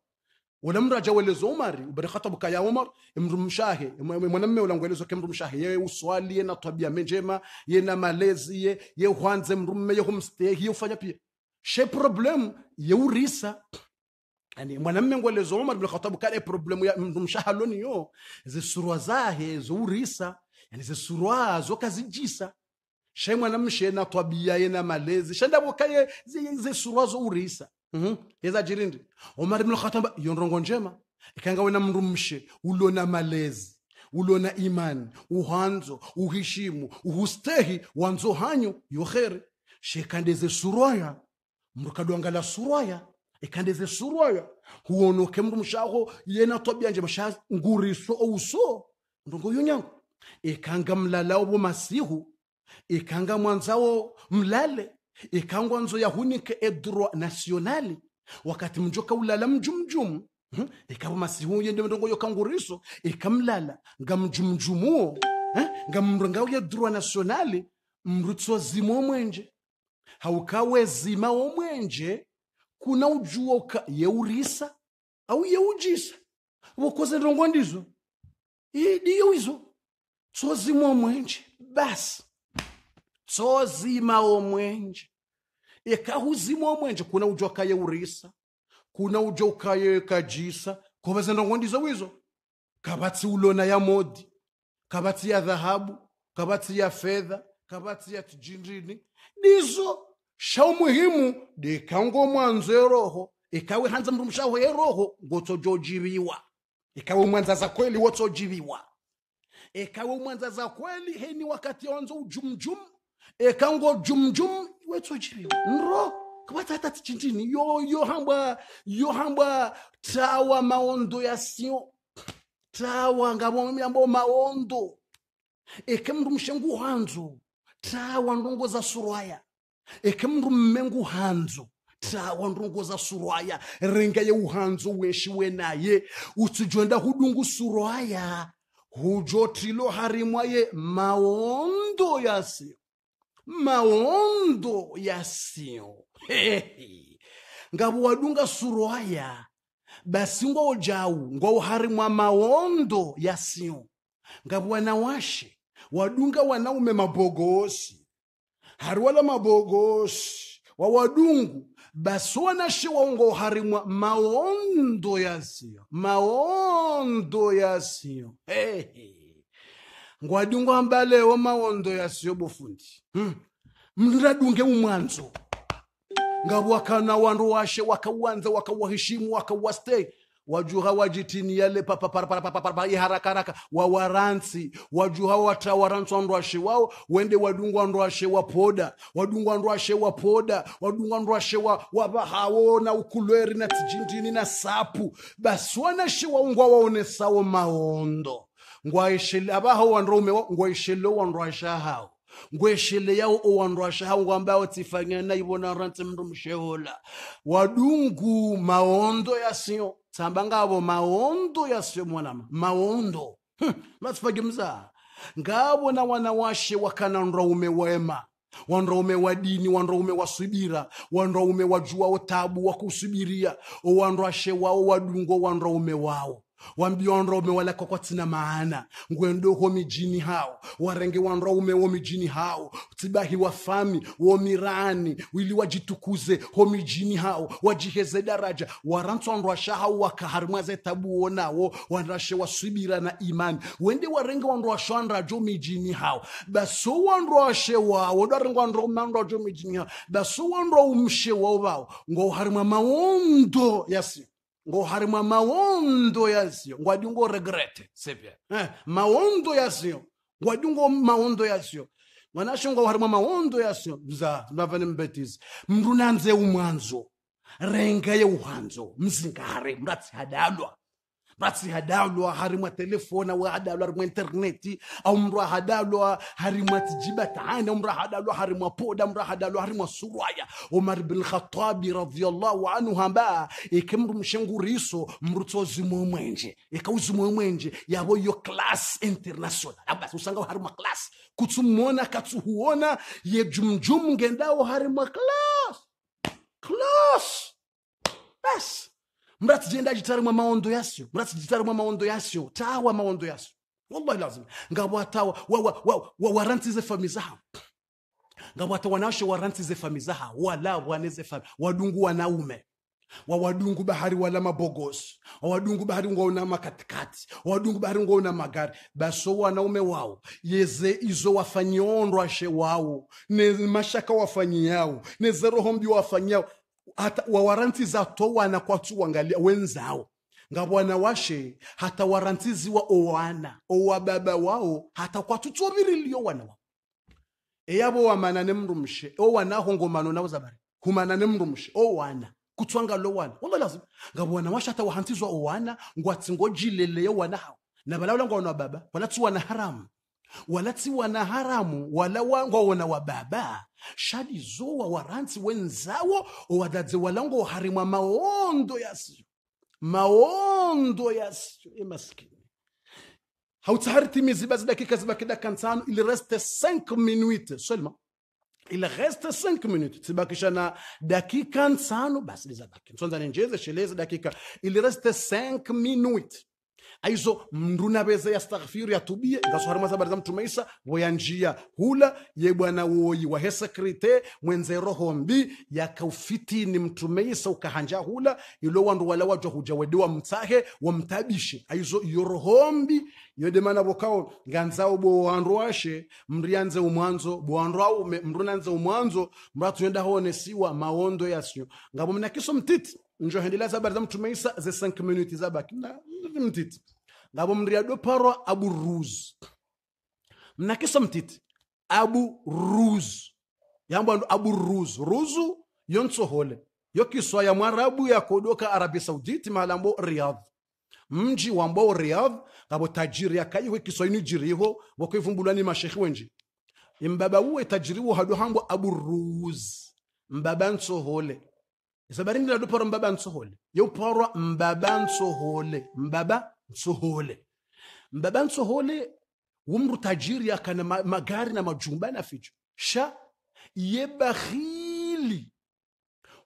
wala mraja welezo Umar bin Khattab kaya Umar mrumshahe mwanamme wala ngwelezo ke mrumshahe yeye uswali yena tabia njema yena malezi ye ye hwanze mrumme ye humstehi ufanya pia she problem ye urisa yani mwanamme ngwelezo umar bin khatabu kale problemu ya mndu mshahaloniyo zisurwa zahe zourisa yani zisurwa zokazijisa she mwanamshe na twabia ye na malezi shendavokaye zisurwa zourisa mm -hmm. yeza jirindi umar bin khatabu yonrongo njema ikanga wena mndu mshe ulo na malezi ulona imani uhanzo uhishimu uhustehi wanzo hanyu yohere shekandeze surwaya mrukadwangala surwaya ekandize surwaya huonoke mndu mshaho yena tobyanje masha nguriso ouso ndongo yonyango ikanga mlalao bo masihu ikanga mwanzao mlale ikangwa nzo yahunike edro nasionali wakati mjoka ulala mjumjum hmm? ikavo masihu yende ndongo yokanguriso ikamlala ngamjumjumuo eh? Hm, ngamrangao yedro nasionali mrutso zimwe omwenje haukawe zima omwenje kunaujuoka yeurisa au yeujisa vokoze ndongwa ndizo idiyo izo tsozima omwenje basi tsozima omwenje ekahuzima omwenje kuna ujoka yeurisa kuna ujoka yekajisa koveze ndongwa ndizo wizo kavatsi ulona ya modi kavatsi ya dhahabu kavatsi ya fedha kavatsi ya tijindrini ndizo shaumuhimu dikango mwanzo eroho ikawe hanza mndu mshaho eroho ngotsojojiwiwa ikawe mwanza za kweli wotsojiwiwa ikawe mwanza za kweli heni wakati onzo ujumjum ekango jumjum wetsojiwiwa nro kwatata tichinjini yo yo hamba yo hamba tawa maondo ya sio tawa ngabo ngavomambo maondo eke mndu mshengu hanzo tawa ndongo za suruaya eke mmengu hanzo tawa ndongoza suruaya renga ye uhanzo weshi we naye utujonda hudungu suruaya hujotilo harimwaye maondo ya sio maondo ya sio ngabu wadunga suruaya basi ngwaojau ngwauharimwa maondo ya sio ngabu wanawashe wadunga wanaume mabogosi hari wala mabogoshi wa wadungu basi wanashiwaungo harimwa maondo yasiyo maondo yasiyo hey, hey. ngwadungu ambalewa maondo yasiyo bufundi hmm. mnuradunge umwanzo ngawakana wandu washe wakauanza wakawaheshimu wakauwastei wajuha wajitiniele papaparaparaparapara iharakaraka wawaransi wajuha watawaranswa wandwashe wao wende wadungwa ndwashe wa poda wadungwa ndwashe wa poda wadungwa ndwashe wa wavahawo na ukulweri na tijindini na sapu basi wanashe waungwa waone sawo maondo ngwaishele abaho wandroume ngwaishele wandwashahawo ngweshele yawo owandwasha hangu ambayo tifanyana ivona ranti mndu mshehola wadungu maondo ya yasiyo tsamba ngavo maondo mwanama maondo hm, matsipakimza ngavo na wanawashe wakana nraume wema wanraume wa dini wanraume wa subira wanraume wa tabu kusubiria owanrwashe wao wadungo wanraume wao wambi wanraume wala maana ngwendo homi jini hao warenge wanraume womi jini hao tibahi wafami womirani wili wajitukuze homi jini hao wajiheze daraja warantswanrwasha hao wakaharimwaze tabuo nawo wanrashe waswibira na imani wende warenge wanrwasha wanrajo mijini hao baso wanrwashe wawo dwarenge wanraumanrwajo mijini hao baso wanrwaumshe wao vao ngoharimwa mawondo yasi ngo harimo mawondo yazio ngwadi ngo regrete sepia eh, mawondo yazio ngwadi ngo mawondo yazio mwanasho ngo harimo mawondo yazio mza mbavane mbetizi mrunanze umwanzo renga ye uhanzo mzingare mratsihadalwa ratsi hadalwa harimwa telefona wahadalwa harimwa interneti au mra hadalwa harimwa tijibatani au mra hadalwa harimwa poda mra hadalwa harimwa suraya umar bin khatabi anhu hamba ikemru mshenguriso mwenje ikauzimwe mwenje yavo yo class international abasi usanga harimwa class kutsumona katsuhuona yejumjum ngendawo harimwa class class basi muratsigenda mwa maondo yasyo mwa maondo yasyo tawa maondo yasyo wallahi lazima ngabo atawa warantsize fami zaha ngabo atawa nasho ze fami zaha wala wane ze fami wadungu wanaume wawadungu bahari wala mabogosi wawadungu bahari ungaona makatikati wawadungu bahari ungaona magari baso wanaume wao yeze izo wafanyondwashe wao ne mashaka wafanyiyao neze roho mbi wafanyiyao hata wa waranti za wawarantizato kwa tu wangalia wenzao ngabwana washe hata warantiziwa owana owa baba wao hata kwa tu kwatutsovirilio wana wao eyabo wa manane mrumshe owana hongomano nawo zabari humanane mrumshe owana kutwanga lo wana wala lazima ngabwana washe hata wahantizwa owana jilele yo wana hao na balawula ngwana baba wala tu wana haramu wala wana haramu wala wangu wona wababa shali zowa warantsi wenzawo wadadze walango waharimwa maondo yasyo maondo yasyo emaskini hautsaharitimizi bazi dakika zibaki dakika nsano il reste 5 minutes seulement il reste 5 minutes tsibakisha na dakika nsano basi lizabaki nsonza ninjeze sheleze dakika il reste 5 minutes aizo mnduna beza yastaghfiru yatubie ngaso harimo zabari za mtume isa woyanjia hula ye bwana woyi wahesa krite mwenze roho mbi yakaufitini mtume isa ukahanja hula ilo wandu wala wajwa wa mtahe wa wamtabishe aizo iyo roho mbi yodemana bokao nganzao bo wandu washe mrianze umwanzo bo wandu aume mndunanze umwanzo mratu yenda hone siwa maondo yasyo ngabo kiso mtiti njohendelea zabari za mtume isa ze 5 minutes zabaki na mtiti ngabo mriado parwa abu ruz mnakisa mtiti abu ruz yambo andu abu ruz ruzu yonsohole yo kiswa ya mwarabu kodoka arabi sauditi malambo riyadh mji wambao riyadh ngabo tajiri ya yakaiwe kiswa inijiriho wakwivumbulwa ni mashekhi wenji imbaba uwe tajiri wo hadu hambo abu ruz mbaba nsohole isabaringira dupora mbaba nsohole yopora mbaba nsohole mbaba nsohole mbaba nsohole umru tajiri akana magari na majumba na ficho sha ye bakhili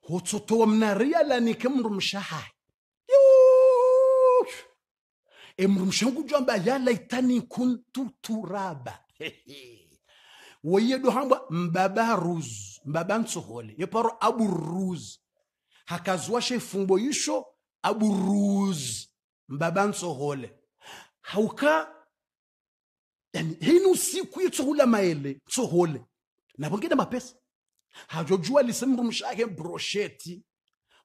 hotsotowa mnaria lanike mndu mshahai emndu mshangu mba ya laitani kuntu turaba wayedo hambwa mbaba ruz mbaba nsohole yeparo abu ruz hakazwashe fumboyisho aburuz mbabansohole hauka yani hini usiku yetsohula maele tsohole nabongeda mapesa hajojua lisemrumshahe brosheti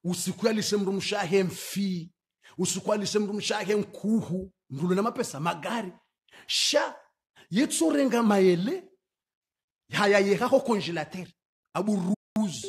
usiku yalisemrumshahe mfi usiku alisemrumshahe nkuhu mrulo na mapesa magari sha yetsorenga maele hayayehaho konjelatere aburuzi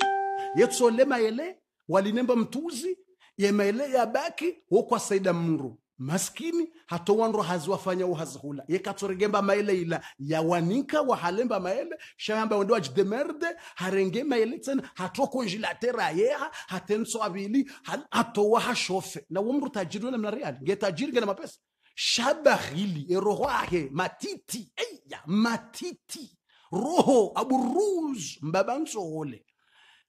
yetsole maele walinemba mtuzi ya baki yabaki saida mru maskini hatowandu haziwafanya uhazihula yekatsoregemba maele ila yawanika wahalemba maele shayamba wende wajidemerde harenge maele tsena hatokonjilatera yeha hatenso hatensoavili hatowa hashofe na womndu tajiri wena mnariali ngetajiri ngena mapesa shabaghili eroho ahe matiti eya matiti roho aburuz mbabanso mbabansohole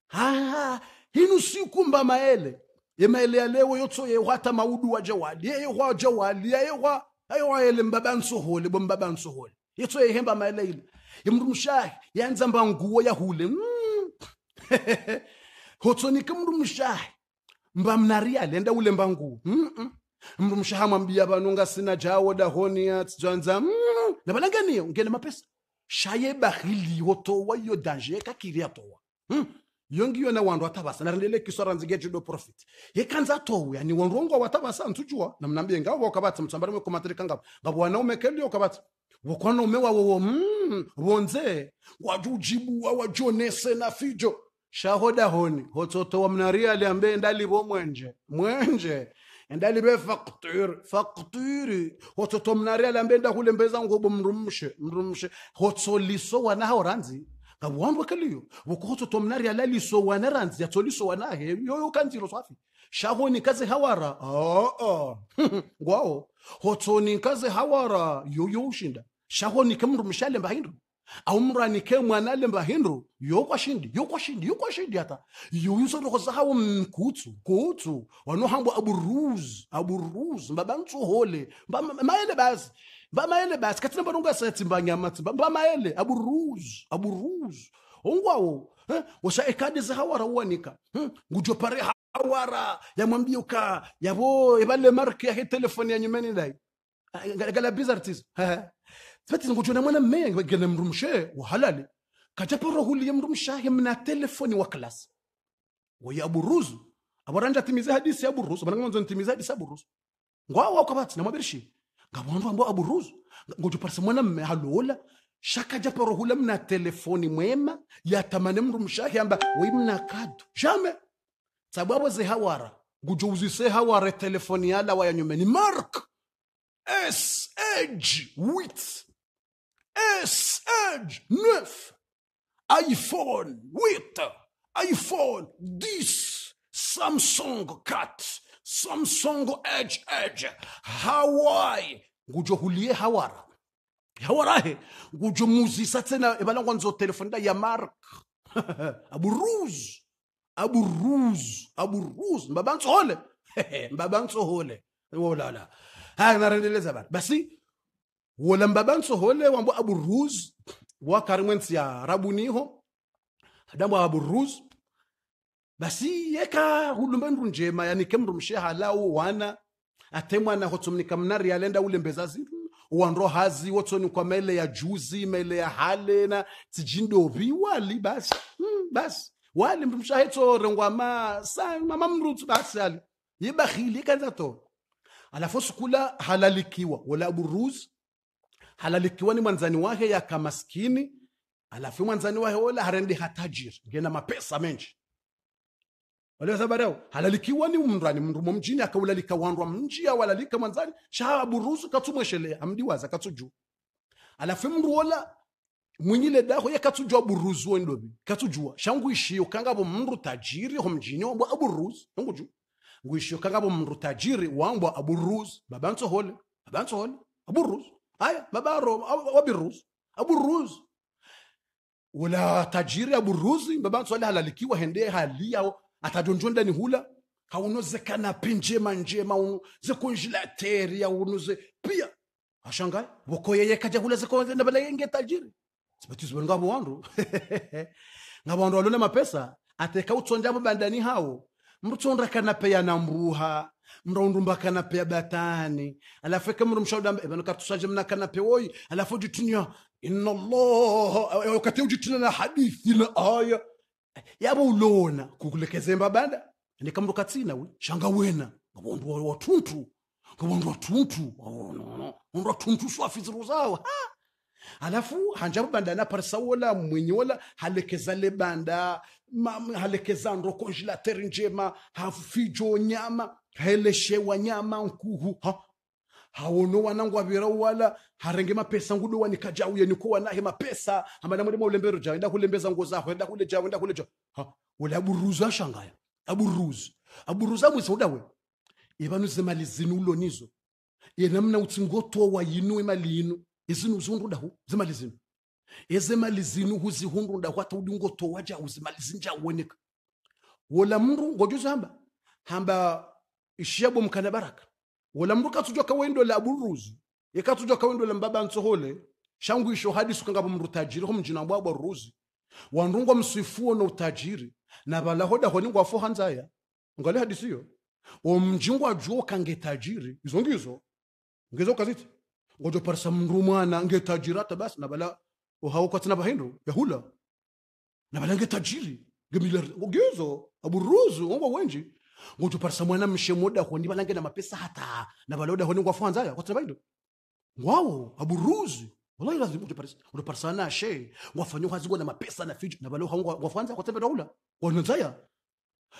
haha hinu sikumba maele emaele yalewo yotso yehwata maudu wa jawali yeyehwa jawali yeyehwa ayowaele mbaba nsohole bo mbaba nsohole yotso yehemba maele ile imrumshahi yanzamba nguwo yahule mm. hotsonike mrumshahi mba mnaria lenda ule mba nguwo mm hama mm. mrumshaha mwambia vanonga sina jawo dahoni mm. na balanga niyo ngele mapesa shaye bahiliho towa yo danje kakiri yatowa hmm? yo ngiyo na wandu atabasa narilele kisora nzige judo profit yekanza towu ni wanrongo watabasa ntujua namnambie ngawo wakabata mtu ambari mwekomatiri kangabo ngabo wanaume kelio kabata wakabata umewa wowo mm, wonze wa wajonese na fijo shahoda honi hototo wa mnaria aliambe ndali ndalivo mwenje mwenje be faktur faktur hototo mnaria aliambe ndahulembeza ngobo mrumshe mrumshe hotso liso wanaha oranzi awambwe kaliyo wokohoto tomnari ala liso wanaranzi yatso liso wanahe yoyo kanziro swafi shahoni kaze hawara oh, oh. ngwao hotsoni kaze hawara yoyo ushinda shahoni kemndu mshalemba hindru aumrani ke mwana alemba hindru yokwashindi yokwashindi yokwashindi hata yuyusonokhozahawo mkutsu kutsu wanohambwa aburuz aburuz mbabansuhole maele bazi mbamayele basi katina vanongo asayatsimbanya matsimba mbamayele aburuzu aburuzu ongwawo wasa ekadeze hawara uwanika ngujopare hawara yamwambia uka yavo evale marke yahe telefoni ya nyumeni dai galabizartis tibatizi ngujona mwana mmeya gena mrumshe wahalale kajaparohuliye mrumshahe mna telefoni wa klasi waye aburuzu awaranja timize hadisi aburuzu manangamazonitimize hadisi aburuzu ngwawo wakabati namwabirishi ngabantu ambo aburuzu ngojuparisa mme halula shakaja parohula mna telefoni mwema yatamane mndu mshahi amba mna kadu jame sabu abo zehawara gujuuzise hawara telefoni yala waya ni mark s h wit s h neuf iphone wit iphone dis samsung 4 samsongo ej ej hawai ngujo hulie hawara hawarahe ngujo muzisa tsena ebalangwa nzo telefoni da ya mark aburuz aburuz aburuz mbabantsohole mbabantsohole wolala haya narendeleza bana basi wola mbabantsohole wambo aburuz wakarimwensi ya rabuniho dambo aburuz basi yeka hulumbendu njema yani kemndu msheha lau wana atemwana hotsomni mnari alenda ule mbezazi wanro hazi wotsoni kwa mele ya juzi mele ya hale na tijindovi wali basi mm, basi wali mndu mshahetsore ngwama sa mama mrutsu basi ali yibakhili ikanza tore alafu sukula halalikiwa wala buruz halalikiwa ni mwanzani wahe ya yakamaskini alafu mwanzani wahe wala harendi hatajir ngena mapesa menji walioza halalikiwa ni mndwani mndu momjini akaulalika wandwa mnji awalalika mwanzani shaaburusu katsumweshelea amdiwaza katsuju alafu mndu wola mwinyile daho ye katsujua buruzu wendobi katsujua shangu ishiyo kangabo mndu tajiri ho homjini wambwa aburuzu yonguju nguishiyo kangabo mndu tajiri wambwa aburuzu babantso hole babantso hole aburuzu aya babaro wabiruzu aburuzu wala tajiri aburuzi babantso ale halalikiwa hende halia atadondzwa ni hula haunoze kanapi njema njema unoze konjilateri ya unoze pia ashangaye boko yeye kajahula zekonabala yenge tajiri sibatizibona ngabo wandu ngabo wandu walona mapesa ateka utsonjamo bandani hao mrutsondra kanape ya namruha mraundumba kanape ya batani alafu eke mru mshaudamba ebano kartusaje mna kanape woyi alafu jitunya inna allah wakati ujitunya na hadithi na aya yabo ulona kukulekezemba bada ndikamndu katsina we shanga wena ngavondu watuntu tuntu watuntu ondu oh, watuntu swafiziru fizuru zawa alafu hanjabu banda na mwenye mwinyola halekeza le banda halekeza ndo konjilateri njema hafijo nyama wa nyama nkuhu ha hawono wanangu wavirawu wala harenge mapesa ngudo wanikaja uye nikuwa nahe mapesa amanamwedema ulembero ja enda kulembeza nguo zaho enda kule jawe enda kule ja ule aburuzu ashangaya aburuzu aburuzu amwisaudawe ivanuze mali zinu ulonizo yenamna wa yinu imali e yinu izinu uzihundudahu zimali zinu eze mali zinu huzihundundahu hata udingotowa jahu zimali zinjawoneka wala mru ngojuzi hamba hamba ishiabu mkana baraka ghulamru katsuja kawendo la buruzi yekatsuja kawendo la mbaba isho shangwisho hadi sukanga mru tajiri ho mjina bwabwa ruzi wanrungwa msifuo na utajiri na bala hoda honi ngwa fo hanzaya ngale hadi siyo omjingwa juo kange tajiri izo ngizo ngizo kaziti ngojo parsa mru mwana nge tajirata basi na bala ohau kwa tsina bahindo yahula na bala nge tajiri gemilar milar ngizo aburuzu ngwa wenji ngojuparisa mwana mshemu oda honi valange na mapesa hata na vale oda honi ngwafanza aya kwatsina vaindo ngwawo aburuzi wallahi lazima ujuparisa ujuparisa na ashe she ngwafanya uhazigwa na mapesa na fiju na vale oha ngwafanza kwatsina vaindo ula wanonzaya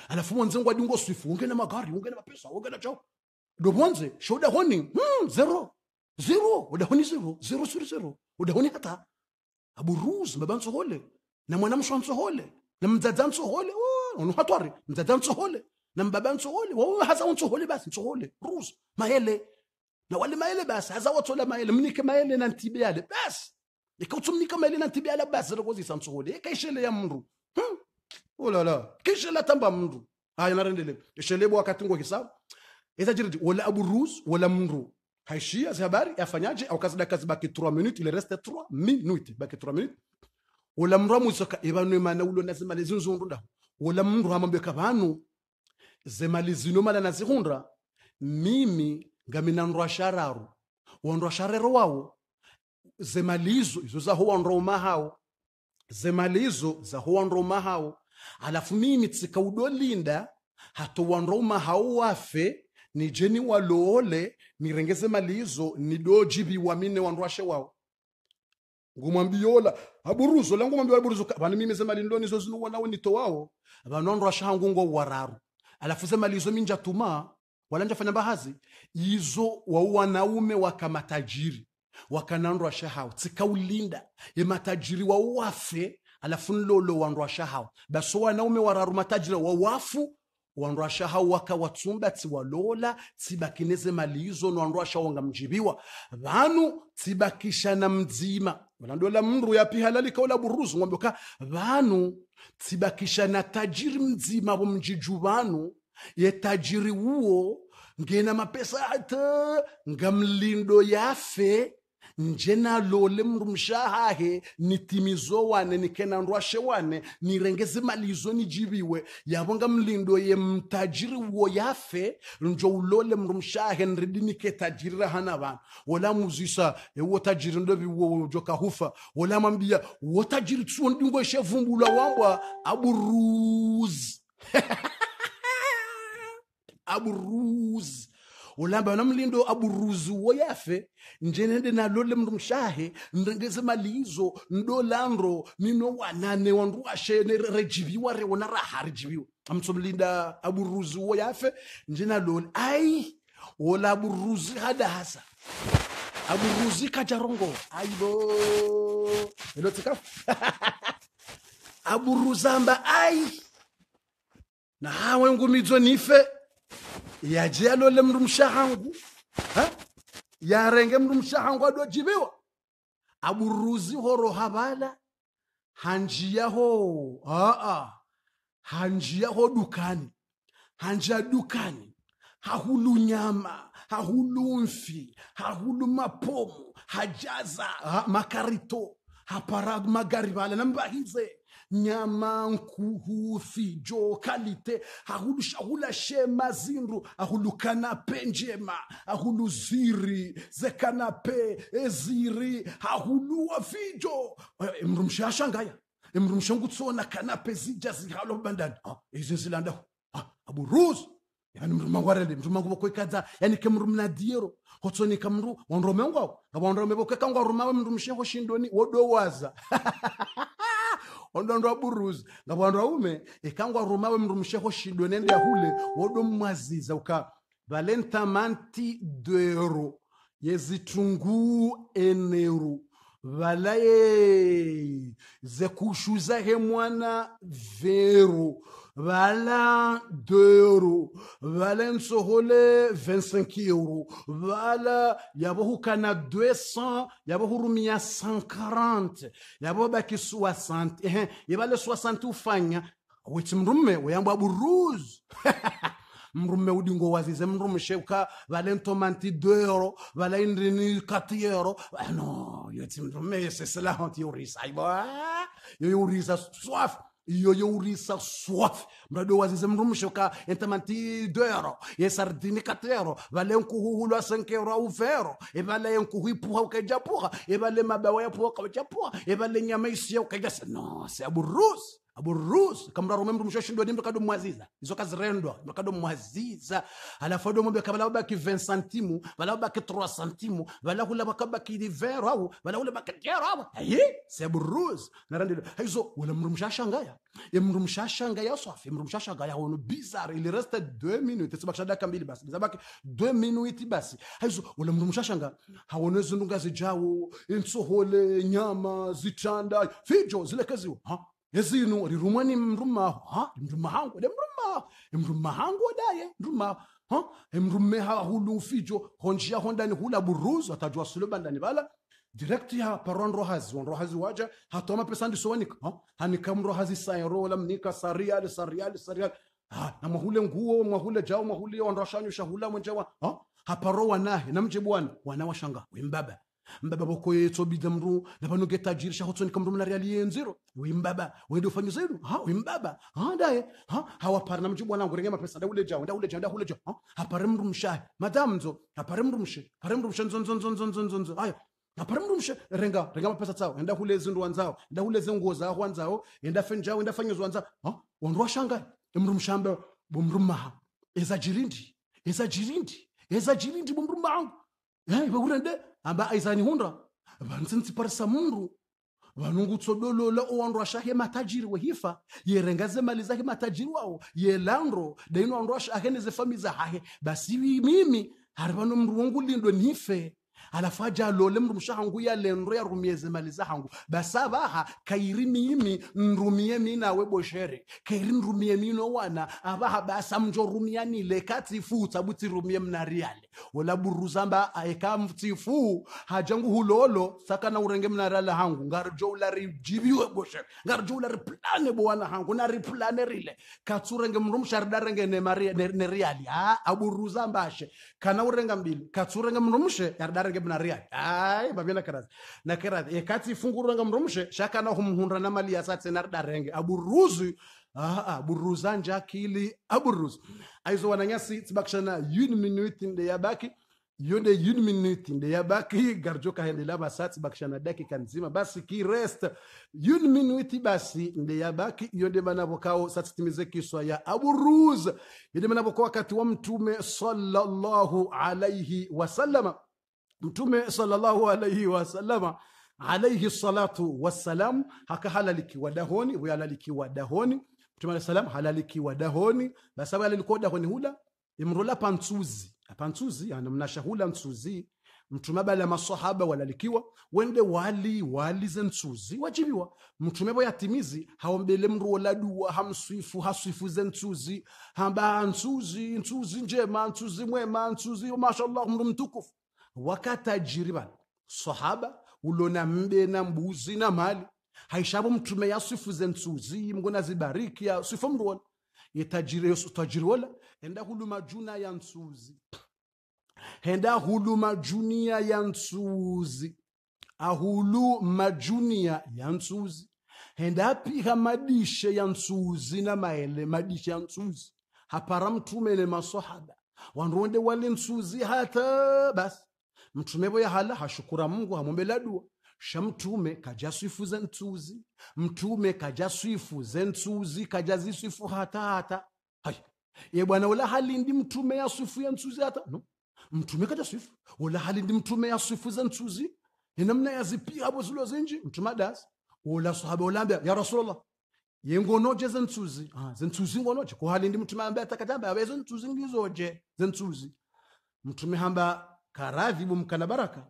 alafu mwanze ngwadi ngoswifu unge na magari unge na mapesa unge na chao ndo mwanze shoda honi hmm, zero zero oda ni zero zero zero zero oda ni hata aburuzi mabansohole na mwana mshu mshwansohole na mdzadza nsohole ono hatwari mdzadza nsohole na mbaba nsohole wauwe haza unsohole basi nsohole ruza mahele na wale mahele basi haza wathola mahele mnike mahele na ntibe yale basi ikautsumnika mahele na ntibe yale basi rikozisa nsohole ikaishele ya mndu hmm. olala oh kishela tamba mndu haya narendele ishelebo wakati ngokisa isajiridi wala aburuz wala mndu haishia habari afanyaje au kazi dakazi baki 3 minutes ile reste 3 minutes baki 3 minutes wala mndu amwisoka ibanwe mana ulo nazima lezinzundu da wala mndu amambeka banu zemali zino malana zikhundra mimi ngaminandwa shararu wondwa sharero wawo zemali izo izo zahuwandwa umahawo zemali izo zahuwandwa umahawo alafu mimi tsika udolinda tsikaudolinda hatowandwa umahawo wafe nije niwaloole nirengeze mali izo nidojibiwa mine wandwashe wawo ngumwambiyola aburuzo la ngumwambiyola aburuzo vanu mimeze mali ndonizo zinuwanawo nito wawo vanu andwasha hangu ngo wararu alafu sema lizo minja tuma wala walanja fanya bahazi izo wa wanaume wakamatajiri wakanandwa shahao ulinda ye matajiri wa wafe alafu nlolo wa wandwa shahao baso wanaume wararu matajiri wa wafu wanrwasha hau wakawatsumba tsiwalola tsibakineze mali izo nwanrwasha mjibiwa vanu tsibakisha na mdzima valandola ya pihalali kaula buruzu ng'ombe ka vanu tsibakisha na tajiri mzima womjiju vanu ye tajiri uwo ngena mapesa ate ngamlindo yafe nje nalole mndu mshahahe nitimizo wane nikenandwa ashe wane nirengeze malizo nijibiwe yabonga mlindo ye mtajiri wo yafe njo ulole mndu mshahe nridi niketajirira hana vanhu wola muzisa ewo tajiri ndo viwo jo kahufa wola mambia wo tajiri tsuwo ndingo eshevumbulwa wambwa aburuzi aburuzi ulamba yona mlindo aburuzu yafe njenende nalole mndu mshahe ndengezemalizo ndolandro ninowanane wanduwashe rejiviwa rewona raha rijiviwa amtsomlinda aburuzu woyafe njenalole ai wola aburuzi hadahasa aburuzi kajarongo aibo elotsikafu aburuzamba ai nahawe ngumidzo nife yajia yalole mndu mshahangu ha? yarenge mndu mshahangu adojibiwa aburuzi horo havala hanjia ho aa hanjia ho dukani hanjia dukani hahulu nyama hahulu mfi hahulu mapomu hajaza ha, makarito hapara magari vala nambahize nyama fijo kalite ahula shema ahulu ahulukanape njema ahulu ziri zekanape eziri ahuluwafijo emrumshashangaya eh, emrumshongutsona kanape zija zihalo bandani ah, izi zilandaho ah, aburuzi yani mrumu ngwarende mruma ngubokwekadza yani ke mrumu na diero ni kamru wanrome ngwao ngava wanrome vokweka ngwaruma we mrumsheho shindoni wodowaza ondondo aburuzi ngabo wandu aume ikangwa rumawe mndu msheho shidwe nende yahule wodomwaziza uka valenta manti dwero yezitunguu enero valaye zekushuza hemwana vero Voilà 2 euros. Voilà vingt 25 euros. Voilà kana 200. Yabohurumia 140. Yabobaki 60. Yabale 60 ou' Wichi mrume, weyambwa buruzi. mrume udingo wazize mrume sheuka valen 2 euro indrini 4 euros. ah, no ou mrume yesesela hanti yorisa aibo yorisa soif yoyourisa swaf mradi wazize mndumshoka entamanti dero yesardini katero vale nkuhuhulwa senkero uvero evale nkuhu ipuha ukajapuha evale mabawa yapuha ukajapuha evale nyama isiya ukajasa nose aburusi aburus kamraro memru mushashindo nimbe kado mwaziza izo kazi rendwa mwaziza ala fado mombe kabala baba ki 20 centimes bala baba ki 3 centimes bala kula bakaba ki divero au bala kula bakajero au ayi c'est aburus narandilo hizo wala mru ya mru mushashangaya safi mru mushashangaya hono bizarre il reste 2 minutes tsibakisha dakika mbili basi zabaki 2 minutes basi hizo wala mru mushashanga hawono zijawo insohole nyama zichanda fijo zile kazi ha yezinu yinu rirumwe ni mrumaho ha mrumahangu de mruma mruma mrumahangu daye mrumaho mrume ha hulu fijo honjia honda ni hula buruzo atajua suluba ndani bala direct ya paron rohazi won rohazi waja hatoma pesa ndi sonik ha hanikam rohazi sayro la mnika sarial sarial sarial ha na mahule nguo mahule jao mahule on rashanyu shahula mwenjewa ha haparo wanahe namje bwana wanawashanga wembaba mbaba yetso bidamru na reali mndu mlari mbaba we ndo ufanyo zedu ha mbaba ha ndaye ha hawa parna namji bwana ngurenge mapesa da jawo ndaule jawo ndaule jawo ha msha madam nzo mshaye madamzo hapare mndu mshe hapare mndu mshe nzonzo nzonzo nzonzo nzonzo ayo hapare mndu msha renga renga mapesa tsao enda hule zindu wanzao enda hule zengo za wanzao enda fenjao enda fanyo zwanza ha wandu washangaye mndu mshambe bomru maha ezajirindi ezajirindi ezajirindi bomru eza jirindi bomndu maha eh bagurende amba aizanihundra vanzinziparisa mundu vanongutsodolola asha he matajiri wehifa yerengaze mali zahe matajiri wawo yelandro daino wandu ashahe famiza zahahe basi mimi hari vano mndu wongulindwe nife alafu aja alole mrumusha hangu yalenro yarumieze mali za hangu basavaha kairi miimi nrumie minawe boshere kairi nrumie mino wana avaha basa mjo rumia rumianile katifu rumie mnariale wala aeka mtifu hajangu hulolo saka na urenge mnariale hangu ngarjo ngarijo ularijiviwe boshere ngarijo ulariplane bowana hangu na riplane rile katsurenge mrumusha ridarenge neriali a ashe kana urenga mbili katsurenge mrumushe yaridarenge karibu na Riyadh ai babena karazi na karazi ekati eh, funguranga mromshe shaka na humhundra na mali ya satse na darenge aburuzu ah, ah aburuza njakili aburuz aizo wananyasi tibakshana 1 minute inde yabaki yonde 1 minute inde yabaki garjo kahendela basatsi bakshana dakika nzima basi ki rest 1 minute basi inde yabaki yonde manavokao satsitimize kiswa ya aburuz yonde manavokao wakati wa mtume sallallahu alaihi wasallama Mtume sallallahu alaihi wasallama alaihi salatu wassalam hakahalalikiwa dahoni vuyalalalikiwa dahoni mtume alayhi salam halalikiwa dahoni basaba alilikuwa dahoni hula imrula pantuzi pantsuzi ana mnashahula ntuzi mtume bala masahaba walalikiwa wende wali wali ntuzi wajibiwa mtume bo timizi haombele mru wala dua hamswifu haswifu ntuzi hamba ntuzi ntuzi njema ntuzi mwema ntuzi mashallah mru mtukufu wakatajiribana sahaba ulona mbe na mbuzi na mali haishavo mtume ya yasifuze nsuzi mngona zibariki ya sifo mruona yetajiriwola henda huluma juna ya nsuzi henda hulu majunia ya nsuzi ahulu majunia ya nsuzi henda apiha madishe ya nsuzi na maele madishe ya nsuzi hapara mtume ne masahaba wanronde wale nsuzi hata basi mtume vho yahala hashukura mungu hamombela dua swifu ze ntsuzi mtume kaja swifu ze ntsuzi kaja ziswifu hata hai ye bwana ula halindi mtume ya swifu ya ntsuzi hata no mtume kaja kajaswifu ula halindi mtume ya swifu yaswifuze ntsuzi inamna yazipia abo zilo zinji mtume adas ula sahaba ulambia ya rasulullah ye ze zentsuzi ah ze zentsuzi ngonoje kuhalindi mtume ambaye atakatamba ze ntsuzi ngizoje ze zentsuzi mtume hamba karadhibu mkana baraka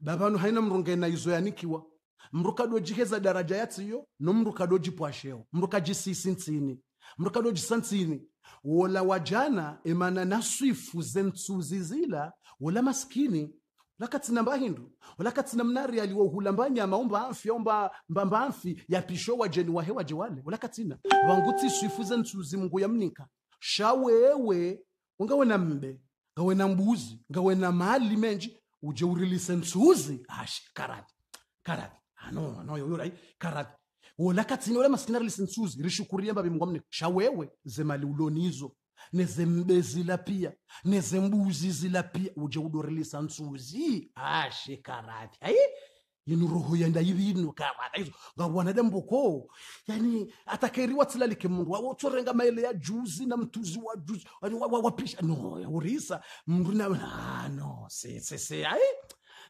bavanu haina mrunge na izoyanikiwa mndu kadojiheza daraja yatsiyo no mndu kadojipwasheo mndu kajisisi ntsini mndu kadojisa ntsini wola wajana emana na swifu zentsuzi zila wola maskini lakatsina mbahindu ulakatsina mnari aliwo hulambanya maomba amfi omba mbamba amfi yapisho wajeni wahe waje wale ulakatsina wangutsi swifu zentsuzi mungu yamnika shawewe ungawe na mbe ngawena mbuzi ngawena mali menji uje urilise msuzi ashi karati karati ano ah, ano yoyo rai karati wola katsini ola masikina rilise nsuzi rishukurie mbabi mungu amne shawewe zemali ulonizo nezembezila pia nezembuzi zila pia uje udorilisa msuzi ashe karati ai yini roho yenda yivinu kawana hizo nga wanadamu boko yani atakairiwa tsilalike mundu wotsorenga maele ya juzi na mtuzi wa juzi yani wapisha no urisa mundu na no se se se ai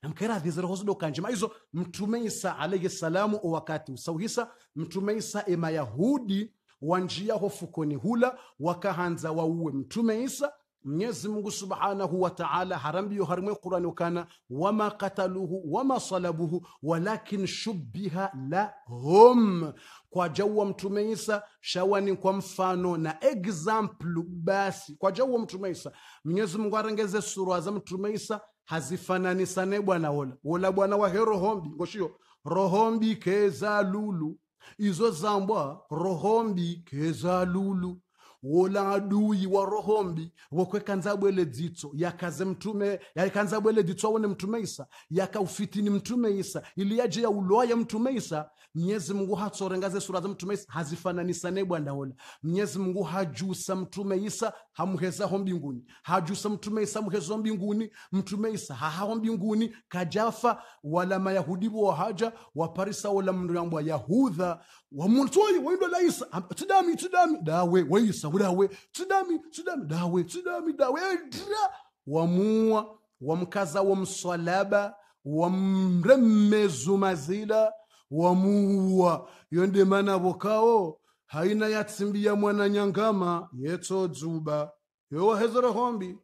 mkera dhizira hozo mtume Isa alayhi salamu wakati usauhisa mtume Isa e wanjia hofukoni hula wakahanza wauwe mtume Isa mwenyezi mungu subhanahu wataala harambiyo harimwe qur'ani ukana wama kataluhu wama salabuhu walakin shubbiha lahum kwa jauwa mtume isa shawani kwa mfano na example basi kwa jauwa mtume isa mwenyezi mungu arengeze sura za mtume isa hazifananisane bwana wola wola bwana wa hero hombi ngoshio rohombi keza lulu izo zambwa rohombi keza lulu wola adui wa rohombi wokweka bwele dzitso yakaze mtume yakanza bwele dzitso awone mtume isa yakaufitini mtume isa ili yaje ya yauloaye mtume isa mnyezi mungu hatsorengaze sura za mtume isa hazifananisane bwandaola mnyezi mungu hajusa mtume isa hamuhezaho mbinguni hajusa mtume isa muhezaho mbinguni mtume isa hahaho mbinguni kajafa wala mayahudi wohaja waparisa wala mndu yambwa yahudha wamutoyi oyo wayinda tidami tidami dawe wayisa bulawe tidami tidami dawe tidami dawe edra wamua wamkaza womusalaba wamremezu mazila wamuwa yondemana vokawo haina yatsimbia mwana nyangama yetso dzuba yowahezero hombi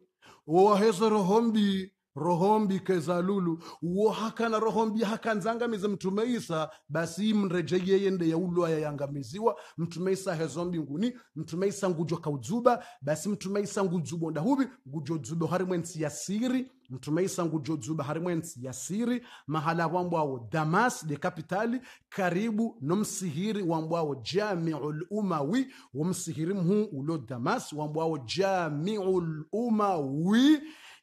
wowahezero hombi rohombi kezalulu wo hakana rohombi hakanzangamize mtume isa basi mreje yeye nde yaulwa yayangamiziwa mtume isa hezo mbinguni mtume isa ngujo kaudzuba basi mtume isa ngudzubo ndahubi ngujo dzubo harimwensi ya siri mtume isa ngujo dzuba harimwensi ya siri mahala awo damas de kapitali karibu nomsihiri wambwawo jamiul umawi womsihiri mhu ulo damas wambwawo jamiul umawi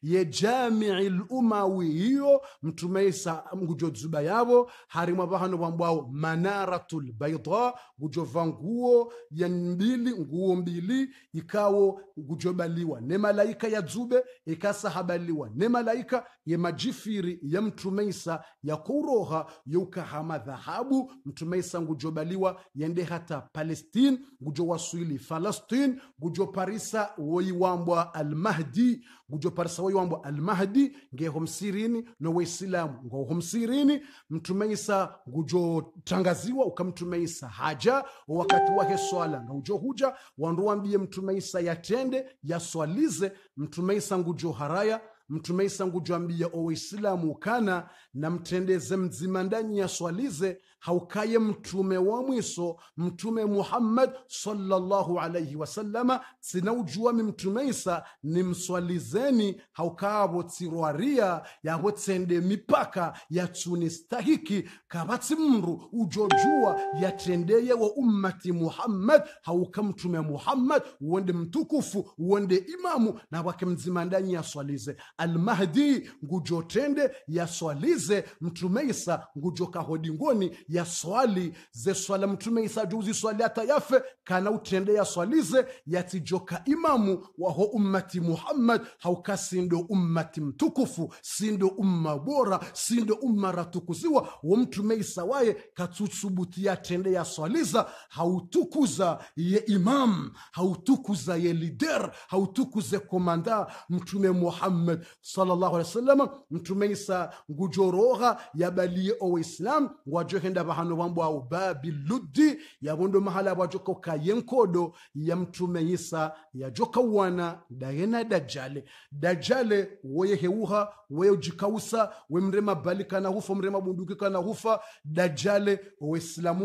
ye jamii lumawi hiyo mtume isa ngujo dzuba yavo harimwa vahano vambwao manaratu lbaida ngujova nguo ya mbili nguo mbili ikawo ngujobaliwa ne malaika ya dzube ikasahabaliwa ne malaika ye majifiri ya mtume isa ya kouroha yeukahama dhahabu mtume isa ngujobaliwa yende hata palestine ngujo waswili falastine ngujo parisa woiwambwa almahdi ngujo parisa woi wambo almahdi ngeho msirini no waisilamu msirini mtumeisa ngujotangaziwa ukamtumeisa haja wakati wahe swala ngaujo huja wanduwambie mtumeisa yatende yaswalize mtumeisa ngujo haraya mtumeisa ngujo ambia owaisilamu ukana na mtendeze mzima ndani yaswalize haukaye mtume wa mwiso mtume muhammad sallallahu alaihi wasallama sinaujuwami mtume isa nimswalizeni haukavo tsirwaria yavo tsende mipaka yatsunistahiki kavatsi mru ujojua wa ummati muhammad hauka mtume muhammad uwende mtukufu uwende imamu na wake mzima ndani yaswalize almahdi ngujotende yaswalize mtume isa ngujokahodi ngoni ze swala mtume isa juzi swaliata yafe kana utende swalize yatijoka imamu waho ummati muhammad hauka sindo ummati mtukufu sindo umma bora sindo umma ratukuziwa wa mtume isa waye katutsubutia tende yaswaliza hautukuza ye imam hautukuza ye lider hautukuze komanda mtume muhammad sallallahu alaihi wasallam mtume isa ngujorogha yabalie islam wajohenda bahano hano bwambwawo babi ludi ya yabondo mahala wa joko kaye nkodo ya mtume isa joka wana dayena dajale dajale woye heuha woye ujikausa we mrema balika na hufa mrema bundukika na hufa dajale we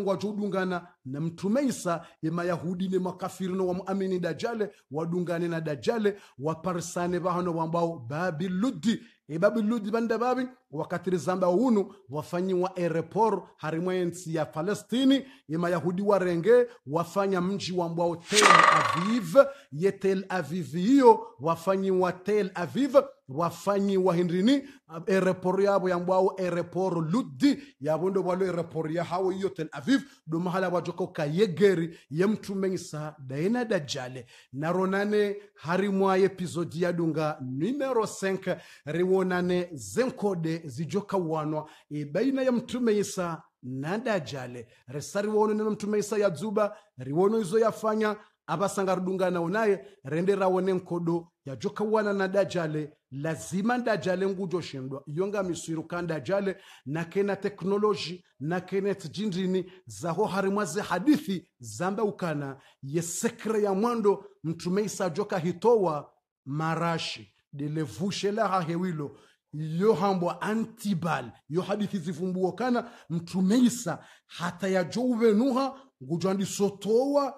wa jodungana na mtume isa mayahudi ni makafiri no wamuamini dajale wadungane na dajale waparsane bahano bwambwawo babi ludi ebabi ludi banda babi wakatirizamba unu wafanyiwa erepor harimwe ensi ya palestini imayahudi warenge wafanya mji wa wambwao tel aviv ye tel aviv hiyo wafanyiwa tel aviv wafanyiwa hindrini erepor yabo yambwao erepor luddi walo bwalo ya yahawo hiyo tel aviv domahala bwajoka ukayegeri yemtumengisa daina dajale naronane harimwa episodi yadunga numero 5 riwonane zenkode zijokawanwa e, baina ya mtume isa na dajale resa riwono neno mtume isa ya yadzuba riwono izo yafanya abasanga ridunganawo naye rende rawone nkodo yajokawana na dajale lazima dajale ngujo shindwa yonga ngamiswiru ka dajale nakena teknoloji nakene tijindrini zaho harimwa ze hadithi zamba ukana yesekre ya mwando mtume isa joka hitowa marashi dilevushe laha hewilo yohambwa antibal yo hadithi zivumbuwokana mtumeisa hatayajo uvenuha ngujwandisotowa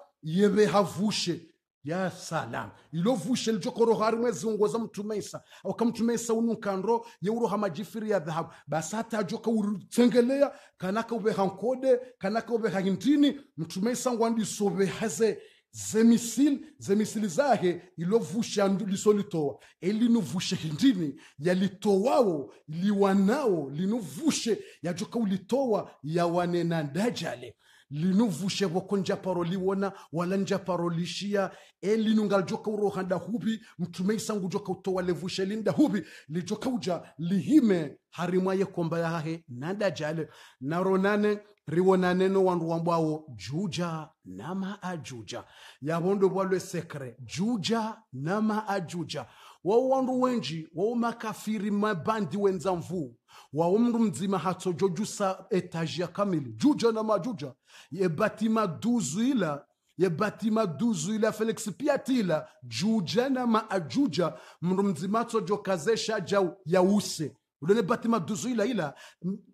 havushe ya salam ilovushe lijokorohari mweziongoza mtumeisa wakamtumeisa unukandro yeuroha majifiri ya dhahabu basi hata ajoka uritsengelea kanaka uveha nkode kanaka uveha hintini mtumeisa ngwandisovehaze zemisili zemisili zahe ilovusha lisolitoa elinuvushe hindini yalitowao liwanao linuvushe yajoka ulitowa yawanena dajale linuvushe voko njaparo liwona wala njaparo lishia elinunga lijoka uroha dahubi mtume isangu joka utowa levushe lindahubi lijoka uja lihime harimwaye komba yahe nadajale naronane riwona neno wandu wambwawo juja na maajuja yavondo bwalwe sekre juja na maajuja wao wandu wenji wao makafiri mabandi wenza mvu wao mndu mzima hatso jojusa etaji ya kamili juja na majuja yebati maduzu ila yebati maduzu ila felix piatila juja na maajuja mndu mzima atsojo jokazesha jau yause ulonebati maduzu ila ila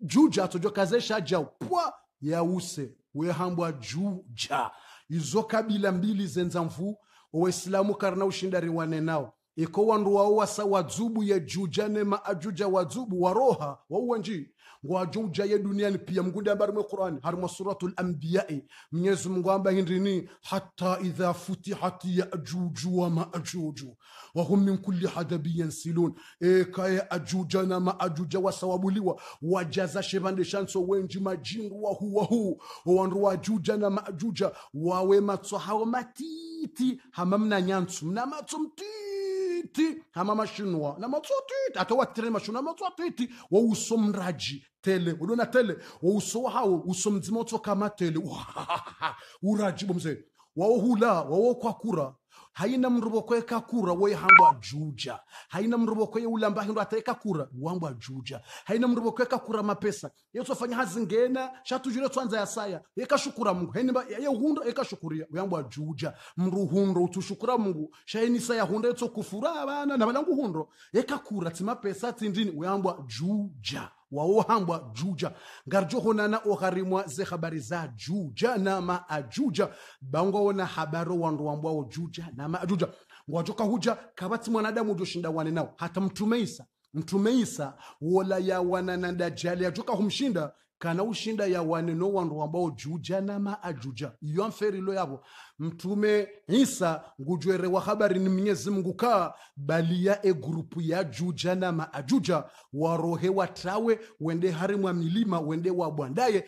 juja atsojo kazesha jau pwa yause wehambwa juja izo kabila mbili zenza mvu waislamu karna ushindari wanenao iko wandu wao wasa wadzubu ya juja nema ajuja wadzubu waroha wauwa nji wajujaye duniani pia mgundi ambari mwe qurani harimo suratul lambiyai mnyezi mungu ambaye hindrini hata idha futihat yajuju wa majuju hum min kulli hadabi yansilun ekaye ajuja na maajuja wasawabuliwa wajazashe vandeshanso wenji wa wahu wahu wandu ajuja na majuja wawe matso hao matiti hama mna nyantsu mna matso twiti hama mashinwa na matsua twiti ata watitele mashinwa na matsua twiti wo uso mraji tele ulona tele wo uso wahawo uso mdzima utsoka matele uraji uhula wa hula kwa kura haina mruboko ye kakura woye hangwa juja haina mruboko ye ulamba hindu ataeka kura wangwa juja haina mruboko ye kakura mapesa ye twafanya hazingena shatujure twanza yasaya yekashukura mungu henimba yehunda yekashukuria wangwa juja mru mruhundo utushukura mungu saya shainisa yahunda kufura abana na balangu hundo yekakura pesa tindini wangwa juja waohambwa juja ngarjohonana okharimwa ze habari za juja na maajuja bangwaona habaro wandu wambwao juja na na Majuja wajoka huja kabati mwanadamu wane nao hata mtume Isa mtume Isa wola yawana na dajali yajoka humshinda kana ushinda ya wane no wandu ambao juja nama ajuja iyo amferilo yavo mtume isa ngujwere wa habari ni mnyezi mngu kaa bali ya egrupu ya juja nama ajuja warohe watawe wende harimu ya milima wende wabwandaye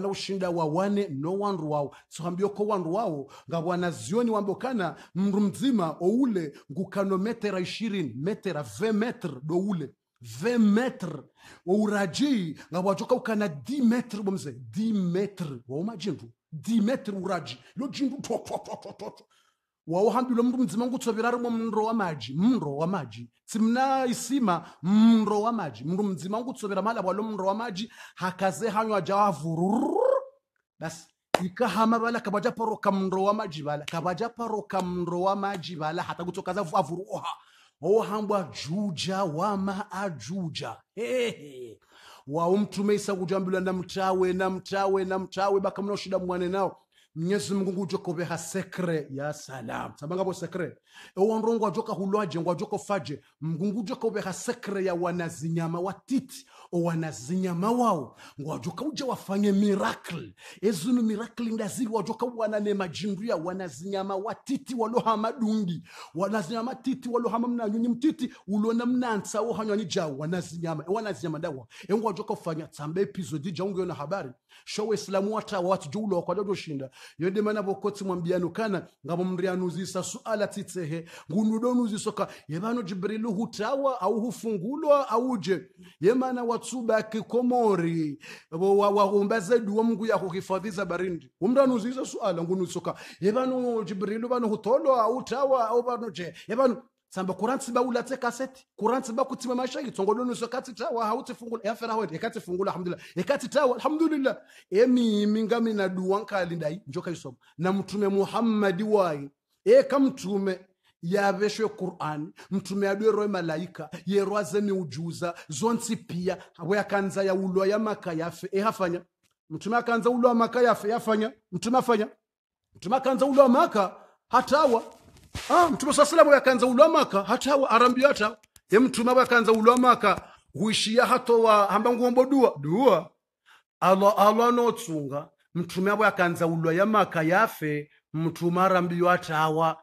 na ushinda wa wane no wandu wao tsohambioko wandu wao ngabwana zioni wambokana mru mzima oule ngukano metera ishirini metera ve metre doule 20 mètres wauraji nga wajoka ukana 10 mètres bomze 10 mètres waoma jindu 10 mètres uraji ilo jindu totototototo wauhambilo mndu mdzima ngutsovera arimo mnro wa maji mnro wa maji tsimna isima mnro wa maji mndu mdzima ngutsovera malabwa lo mnro wa maji hakaze hanywa javavururu basi ikahama vala kavaja paroka mnro wa maji vala kavaja paroka mnro wa maji vala hata kutsokaza avuruha ohambwa juja wama ajuja hehe waumtume isa kujambulwa na mtawe na mtawe na mtawe baka mnaoshida mwane nao mnyezi mungu ngujoko beha sekre ya salam sabanga bo sekre ewanro ngwajoka hulwaje ngwajoko faje mngungujoko beha sekre ya wanazinyama watiti owanazinyama wao ngwajoka uje wafanye miracle ezunu miracle ndaziri wajoka wanane majinguya wanazinyama watiti walohama dungi wanazinyama titi walohama mnanyunyi mtiti ulona mnansa wohanywanyi jawo wanazinyama ewanazinyama ndawa engwajoka fanya tsambe episodi jaungeona habari sho waislamu wata watijula shinda yende mana vokotsi mwambiyanukana ngavo mrianuzisa suala titsehe ngunudonuzisoka yevano jibrilu hutawa au hufungulwa auje yemana watsuba kikomori waumbazedu wa mungu yako hifadhiza barindi umranuzisa suala ngunusoka yevano jibrilu vano hutolwa autawa au vanoje yevano tsamba kurantsiba ulatse kaseti kurantsiba kutima mashaki tsongolonuso katsitawa hautifungula yafera hoye fungula alhamdulillah ekatsitawa alhamdulillah emi minga mina duwa nkali ndai njoka isoma na mtume muhammadi wai eka mtume yaveshwe qur'ani mtume roe malaika yerwaze miujuza zonsi pia we akanza yaulwa ya maka yafe ehafanya mtume akanza ulwa maka yafe yafanya e mtume afanya mtume akanza ulwa maka hatawa ah mtume saa salamu yakanza ulamaka hatawa arambiyata ye mtume abo yakanza ulamaka huishiya hatowa hamba nguhombo dua dua alwa alwa notsunga mtume abo yakanza ulwa yamaka yafe mtume arambiyatawa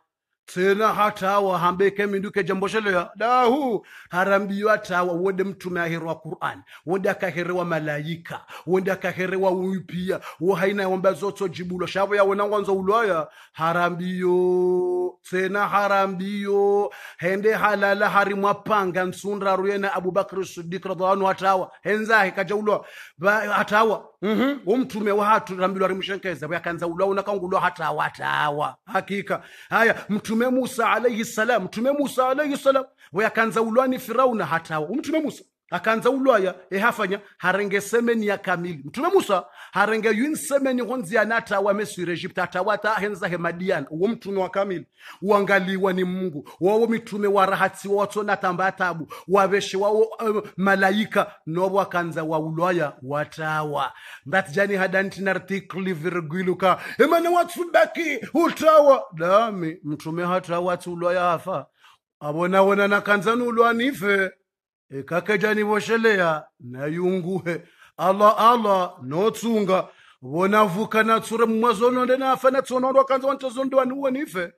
tena hata hatawa hambeke minduke jamboshelea dahu harambiwa tawa wode mtume aherwa Qur'an wode akaherewa malaika wode akaherewa uipia wahaina ya wamba zoto jibulo shavo ya wena ngwanzo ulaya harambiyo tena harambiyo hende halala harimwa panga nsundra ruyena Abubakar Siddiq radhiallahu hatawa henzahe kajaulwa hatawa mhm umtume wa hatu rambilwa rimshenkeza yakanza ulwa unakangulo hatawa hatawa hakika haya mtume mtume musa alaihi salam mtume musa alaihi salam wayakanza ulwani firauna hata umtume musa akanza ulwaya ehafanya eh, harenge semeni ya kamili mtume musa harenge yun semeni khonziyana atawa meswire egipta atawa atahenza hemadiyana uwo mtume wa kamili uangaliwa ni mungu wawo mitume warahatiwa watsona atamba atabu waveshe wawo uh, eh, malaika nobo akanza wa ulwaya watawa mbati mbatijani hadantinartikli virguiluka emane watsubaki utawa dami mtume hatawa atsi ulwaya hafa avonavona nakanza nuulwanife E, kakajanivosheleya nayunguhe ala ala notsunga vonavuka natsure mmwazononde nafe natsonondwa kanza wanitozondiwa niuwe nife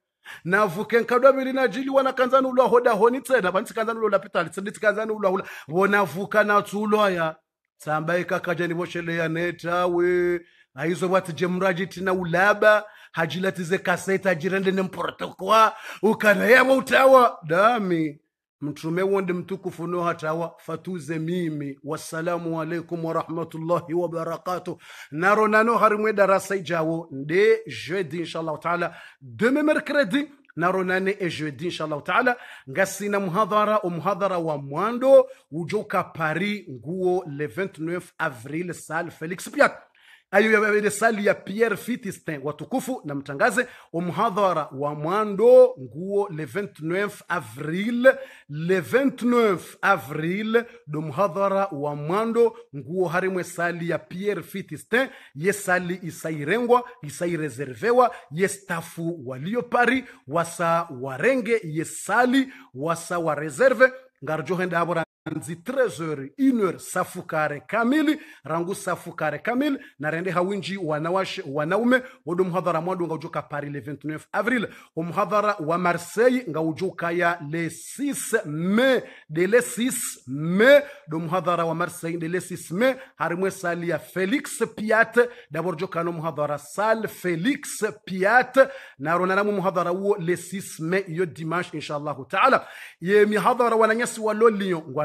navuke nkadwa vili najiliwa nakanza niulwa hodahoni tsena vantsikanza niulwa lapitali tsindi tsikanza niulwa hula vonavuka natsulwaya tsamba ikakajanivosheleya e netawe aizo vatije mraji tina ulaba hajilatize kaseta ajirende nemporotokwa ukana yavo utawa dami mtume wonde mtukufu no hatawa fatuze mimi wassalamu alaikum warahmatullahi wabarakatuh naro nano harimwe darasa ijawo nde jeudi inshallah taala demain mercredi naro nane e jeudi inshallah taala ngasina muhadhara umhadhara wa mwando ujoka paris nguo le 29 avril sal felix piak ayo sali ya Pierre Fitistin watukufu na mtangaze umhadhara wa mwando nguo le 29 avril le 29 avril do mhadhara wa mwando nguo harimwe sali ya Pierre Fitistin ye sali isairengwa isaireservewa ye stafu walio pari wasa warenge ye sali wasa reserve ngarjohenda abora anzi 13h 1h safu kamili rangu safukare kamili na rende hawinji wanawashe wanaume wodo mhadhara mwadu nga ujuka Paris le 29 avril umhadhara wa Marseille nga ujuka ya le 6 me de le 6 me do mhadhara wa Marseille de le 6 me harimwe sali ya Felix Piat davor joka no mhadhara sal Felix Piat na ronanamu mhadhara uo le 6 me yo dimanche inshallah taala ye mihadhara wananyasi wa lo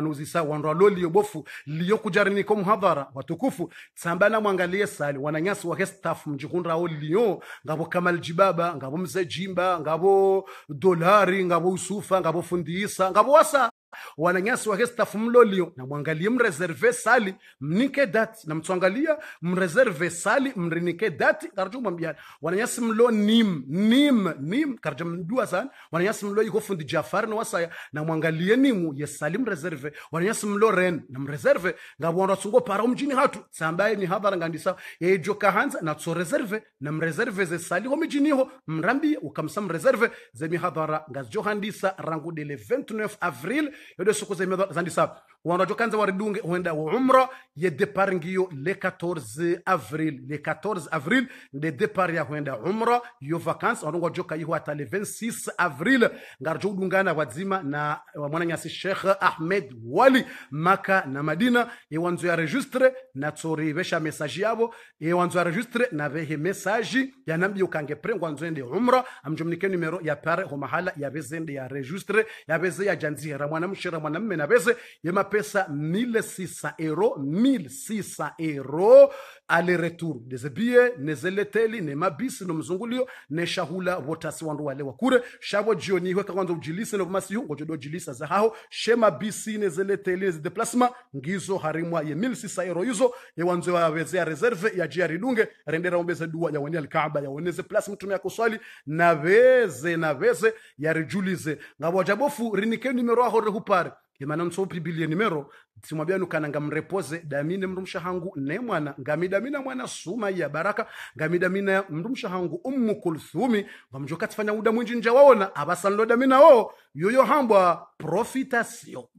upanuzi wanrwalo kujarini liyokujariniko muhadhara watukufu tsambala mwangalie sali wananyasi wa hestaf mjikunrao liyo ngabo kamal jibaba ngabo mzejimba ngabo dolari ngabo usufa ngabo fundiisa ngabo wasa wananyasi wake stafu mlolio namwangalie mreserve sali mnike dati namtwangalia mreserve sali mrinike dati karja mwambiani wananyasi mlo nim nim nim karja mdua sana wananyasi mlo yuko fundi jafari na wasaya namwangalie nimu ye sali mreserve wananyasi mlo ren na mreserve ngabwanda tsungo para mjini hatu tsambaye ni hadhara ngandisa ejo kahanza na tso reserve na mreserve ze sali ho mjini ho mrambie ukamsa mreserve ze mihadhara ngazijohandisa rangu dele 29 avril heɗo sukuse zandi sa wandajo kanza waridunge huenda wa umra ye départ ngiyo le 14 avril le 14 avril nde départ ya huenda umra yo vacance wanongo joka iho hata le 26 avril ngarjo udungana wadzima na nyasi sheikh ahmed wali maka na madina wanzo ya registre na tori vesha message yavo wanzo ya registre na vehe mesaji message yanambi ukange pre wanzo ende umra amjomnike numero ya pare humahala ya vezende ya registre ya yaveze ya janzi ya ramwana mshahara mwanamme naveze yemapesa 1600 euro 1600 euro ale retour nezebie nezeleteli nemabisi nomzungulio neshahula wotasi wandu wale wakure shabo jioniwe kakwanza ujilise novomasihu ngojodo jilisa zahaho shemabisi nezeleteli deplasma ngizo harimwa ye 1600 euro izo yewanze wawezea reserve jia ridunge rendera ombeze dua yawane alkaaba yaoneze plasi mtume yakuswali naveze naveze yarijulize ngabo jabofu rinikeni hu pari imananso pibili mero timwabyanu kana ngamrepoze damine mrumsha hangu ne mwana ngamidamina mwana suma ya baraka ngamidamina mrumsha hangu ummu kulthumi tifanya uda mwinji nja waona avasanlodamina wo yoyo hambwa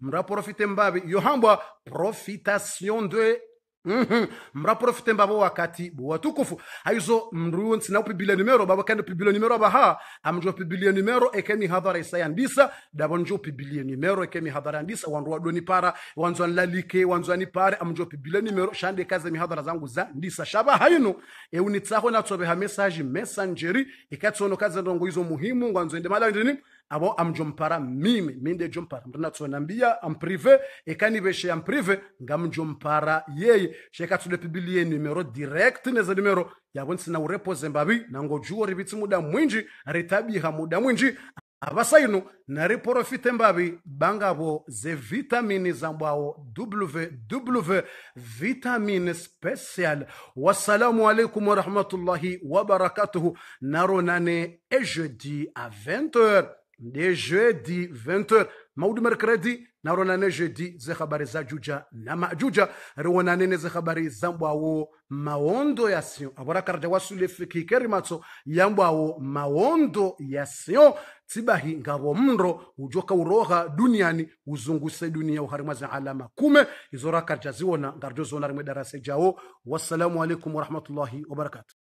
mra profite mbabi yo hambwa profitasio dwe Mm -hmm. mraprofite mbavo wakati watukufu haizo mruunsi na upibile numero baba kandi pibilia numero baha amjo pibilia numero ekemi hadhara isaya ndisa davonjo pibilia numero ekemi hadhara ndisa wandu wadoni para wanzu nlalike wanzu nipare amjo pibilia numero shande kaze mi hadhara zangu za ndisa shaba haino eunitsaho natsobeha message messengeri ikatsono kaze ndongo izo muhimu ngwanzo ende mala ndini abo amjompara mimi minde jompara mrinatsonambia amprive ekaniveshe amprive ngamjompara yeye shekatsulepibilie numero direct neza numero yabo nsina urepoze mbabi nango juo ribitsi muda mwinji ritabiha muda mwinji abasainu nariporofite mbabi bangabo ze vitamini zambwao www vitamine special wassalamu alaikum warahmatullahi wabarakatuhu naronane e jeudi à 20h ndiye jeudi 20 maudu na ronane jeudi ze habari za juja na majuja rionanene ze habari za mbwawo maondo ya sion fiki keri matso ya mbwawo maondo ya sio tsibahi ngavo mndo ujoka uroha duniani uzunguse dunia uharimwa za alama kume izora rakarta ziwona ngarjo zona rimwe darasa jawo wassalamu alaikum warahmatullahi wabarakatuh